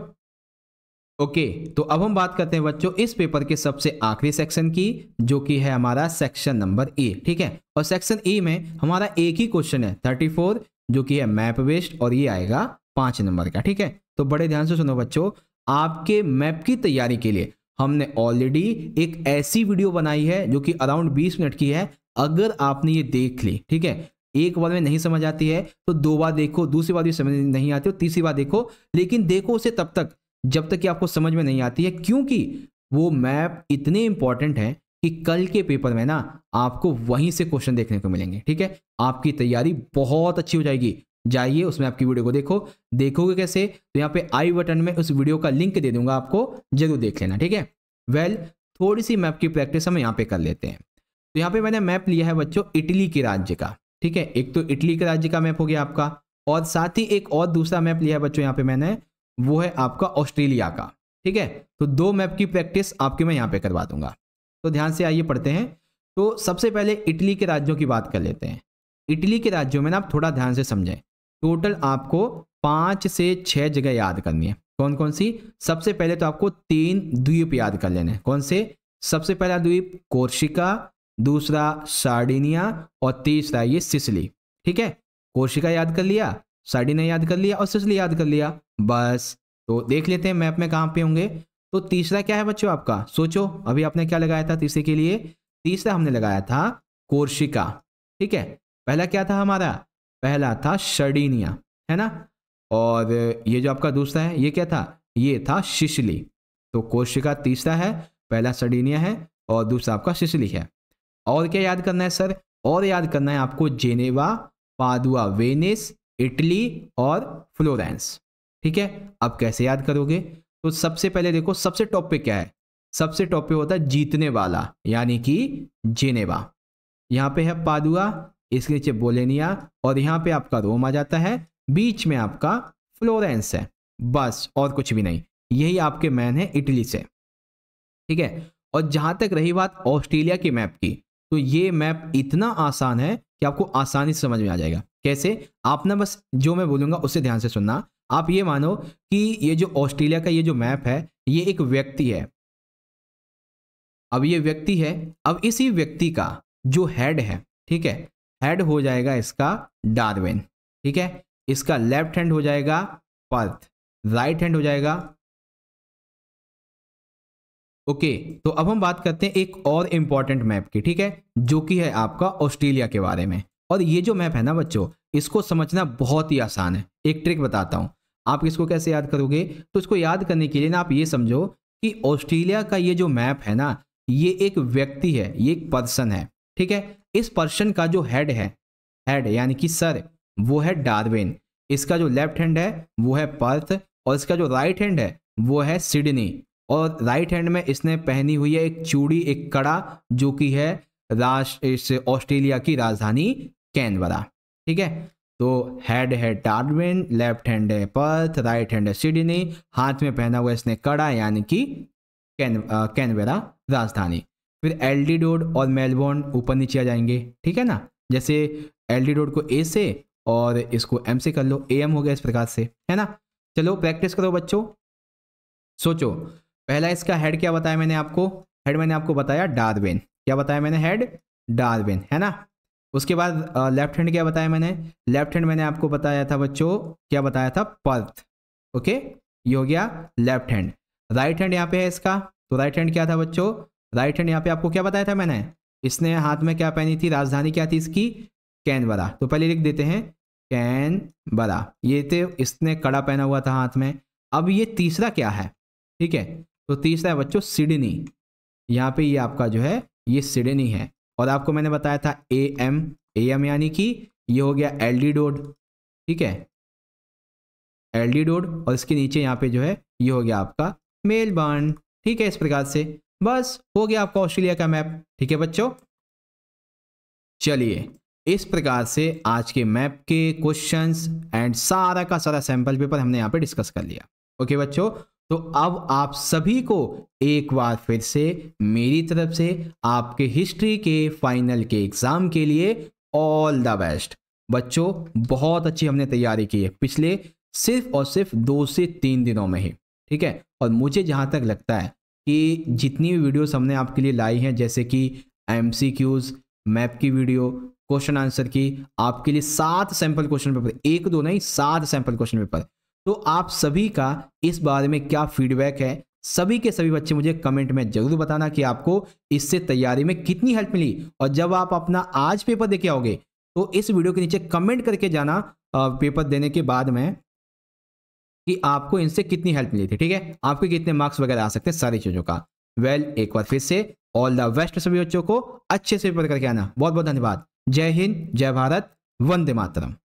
ओके तो अब हम बात करते हैं बच्चों इस पेपर के सबसे आखिरी सेक्शन की जो कि है हमारा सेक्शन नंबर ए ठीक है और सेक्शन ए में हमारा एक ही क्वेश्चन है थर्टी फोर जो कि है मैप वेस्ट और ये आएगा पांच नंबर का ठीक है तो बड़े ध्यान से सुनो बच्चों आपके मैप की तैयारी के लिए हमने ऑलरेडी एक ऐसी वीडियो बनाई है जो कि अराउंड बीस मिनट की है अगर आपने ये देख ली ठीक है एक बार में नहीं समझ आती है तो दो बार देखो दूसरी बार भी समझ नहीं आती हो तीसरी बार देखो लेकिन देखो उसे तब तक जब तक कि आपको समझ में नहीं आती है क्योंकि वो मैप इतने इंपॉर्टेंट हैं कि कल के पेपर में ना आपको वहीं से क्वेश्चन देखने को मिलेंगे ठीक है आपकी तैयारी बहुत अच्छी हो जाएगी जाइए उसमें आपकी वीडियो को देखो देखोगे कैसे तो यहाँ पे आई बटन में उस वीडियो का लिंक दे दूंगा आपको जरूर देख लेना ठीक है वेल थोड़ी सी मैप की प्रैक्टिस हम यहाँ पे कर लेते हैं तो यहाँ पे मैंने मैप लिया है बच्चों इटली के राज्य का ठीक है एक तो इटली के राज्य का मैप हो गया आपका और साथ ही एक और दूसरा मैप लिया है बच्चों यहाँ पे मैंने वो है आपका ऑस्ट्रेलिया का ठीक है तो दो मैप की प्रैक्टिस आपके मैं यहाँ पे करवा दूंगा तो ध्यान से आइए पढ़ते हैं तो सबसे पहले इटली के राज्यों की बात कर लेते हैं इटली के राज्यों में ना आप थोड़ा ध्यान से समझें टोटल आपको पाँच से छः जगह याद करनी है कौन कौन सी सबसे पहले तो आपको तीन द्वीप याद कर लेने कौन से सबसे पहला द्वीप कोर्शिका दूसरा सार्डिनिया और तीसरा ये सिसली ठीक है कोर्शिका याद कर लिया सार्डिनिया याद कर लिया और सिसली याद कर लिया बस तो देख लेते हैं मैप में कहाँ पे होंगे तो तीसरा क्या है बच्चों आपका सोचो अभी आपने क्या लगाया था तीसरे के लिए तीसरा हमने लगाया था कोर्शिका ठीक है पहला क्या था हमारा पहला था शर्डीनिया है ना और ये जो आपका दूसरा है ये क्या था ये था शिशली तो कोशिका तीसरा है पहला सर्डीनिया है और दूसरा आपका शिशली है और क्या याद करना है सर और याद करना है आपको जेनेवा पादुआ वेनिस इटली और फ्लोरेंस ठीक है आप कैसे याद करोगे तो सबसे पहले देखो सबसे टॉप पे क्या है सबसे टॉप पे होता है जीतने वाला यानी कि जेनेवा यहाँ पे है पादुआ इसके नीचे बोलेनिया और यहाँ पे आपका रोम आ जाता है बीच में आपका फ्लोरेंस है बस और कुछ भी नहीं यही आपके मैन है इटली से ठीक है और जहां तक रही बात ऑस्ट्रेलिया के मैप की तो ये मैप इतना आसान है कि आपको आसानी से समझ में आ जाएगा कैसे आप ना बस जो मैं बोलूंगा उसे ध्यान से सुनना आप ये मानो कि ये जो ऑस्ट्रेलिया का ये जो मैप है ये एक व्यक्ति है अब ये व्यक्ति है अब इसी व्यक्ति का जो हेड है ठीक है हेड हो जाएगा इसका डार्विन ठीक है इसका लेफ्ट हैंड हो जाएगा पर्थ राइट हैंड हो जाएगा ओके तो अब हम बात करते हैं एक और इम्पॉर्टेंट मैप की ठीक है जो कि है आपका ऑस्ट्रेलिया के बारे में और ये जो मैप है ना बच्चों इसको समझना बहुत ही आसान है एक ट्रिक बताता हूं आप इसको कैसे याद करोगे तो इसको याद करने के लिए ना आप ये समझो कि ऑस्ट्रेलिया का ये जो मैप है ना ये एक व्यक्ति है ये एक पर्सन है ठीक है इस पर्सन का जो हेड है हेड यानी कि सर वो है डार्विन इसका जो लेफ्ट हैंड है वो है पर्थ और इसका जो राइट हैंड है वो है सिडनी और राइट हैंड में इसने पहनी हुई है एक चूड़ी एक कड़ा जो कि है राष्ट्र ऑस्ट्रेलिया की राजधानी कैनवरा ठीक है तो हेड है डार्विन लेफ्ट हैंड है पर्थ राइट हैंड है सिडनी हाथ में पहना हुआ इसने कड़ा यानी कि कैन कैनवेरा राजधानी फिर रोड और मेलबोर्न ऊपर नीचे आ जाएंगे ठीक है ना जैसे रोड को ए से और इसको एम से कर लो ए एम हो गया इस प्रकार से है ना चलो प्रैक्टिस करो बच्चों सोचो पहला इसका हेड क्या बताया मैंने आपको हेड मैंने आपको बताया डार्विन क्या बताया मैंने हेड डार्विन है ना उसके बाद लेफ्ट हैंड क्या बताया मैंने लेफ्ट हैंड मैंने आपको बताया था बच्चों क्या बताया था पर्थ ओके ये हो गया लेफ्ट हैंड राइट हैंड यहाँ पे है इसका तो राइट हैंड क्या था बच्चों राइट हैंड यहाँ पे आपको क्या बताया था मैंने इसने हाथ में क्या पहनी थी राजधानी क्या थी इसकी कैनबरा तो पहले लिख देते हैं बरा ये थे इसने कड़ा पहना हुआ था हाथ में अब ये तीसरा क्या है ठीक है तो तीसरा है बच्चों सिडनी यहाँ पे ये आपका जो है ये सिडनी है और आपको मैंने बताया था ए एम ए एम यानी कि ये हो गया एल डी डोड ठीक है एल डी डोड और इसके नीचे यहाँ पे जो है ये हो गया आपका मेल ठीक है इस प्रकार से बस हो गया आपका ऑस्ट्रेलिया का मैप ठीक है बच्चों चलिए इस प्रकार से आज के मैप के क्वेश्चंस एंड सारा का सारा सैंपल पेपर हमने यहाँ पे डिस्कस कर लिया ओके बच्चों तो अब आप सभी को एक बार फिर से मेरी तरफ से आपके हिस्ट्री के फाइनल के एग्ज़ाम के लिए ऑल द बेस्ट बच्चों बहुत अच्छी हमने तैयारी की है पिछले सिर्फ और सिर्फ दो से तीन दिनों में ही ठीक है और मुझे जहाँ तक लगता है कि जितनी भी वीडियोस हमने आपके लिए लाई हैं जैसे कि एम मैप की वीडियो क्वेश्चन आंसर की आपके लिए सात सैंपल क्वेश्चन पेपर एक दो नहीं सात सैंपल क्वेश्चन पेपर तो आप सभी का इस बारे में क्या फीडबैक है सभी के सभी बच्चे मुझे कमेंट में जरूर बताना कि आपको इससे तैयारी में कितनी हेल्प मिली और जब आप अपना आज पेपर देके आओगे तो इस वीडियो के नीचे कमेंट करके जाना पेपर देने के बाद में कि आपको इनसे कितनी हेल्प मिली थी ठीक है आपके कितने मार्क्स वगैरह आ सकते हैं सारी चीज़ों का वेल well, एक बार फिर से ऑल द बेस्ट सभी बच्चों को अच्छे से पेपर करके आना बहुत बहुत धन्यवाद जय हिंद जय भारत वंदे मातरम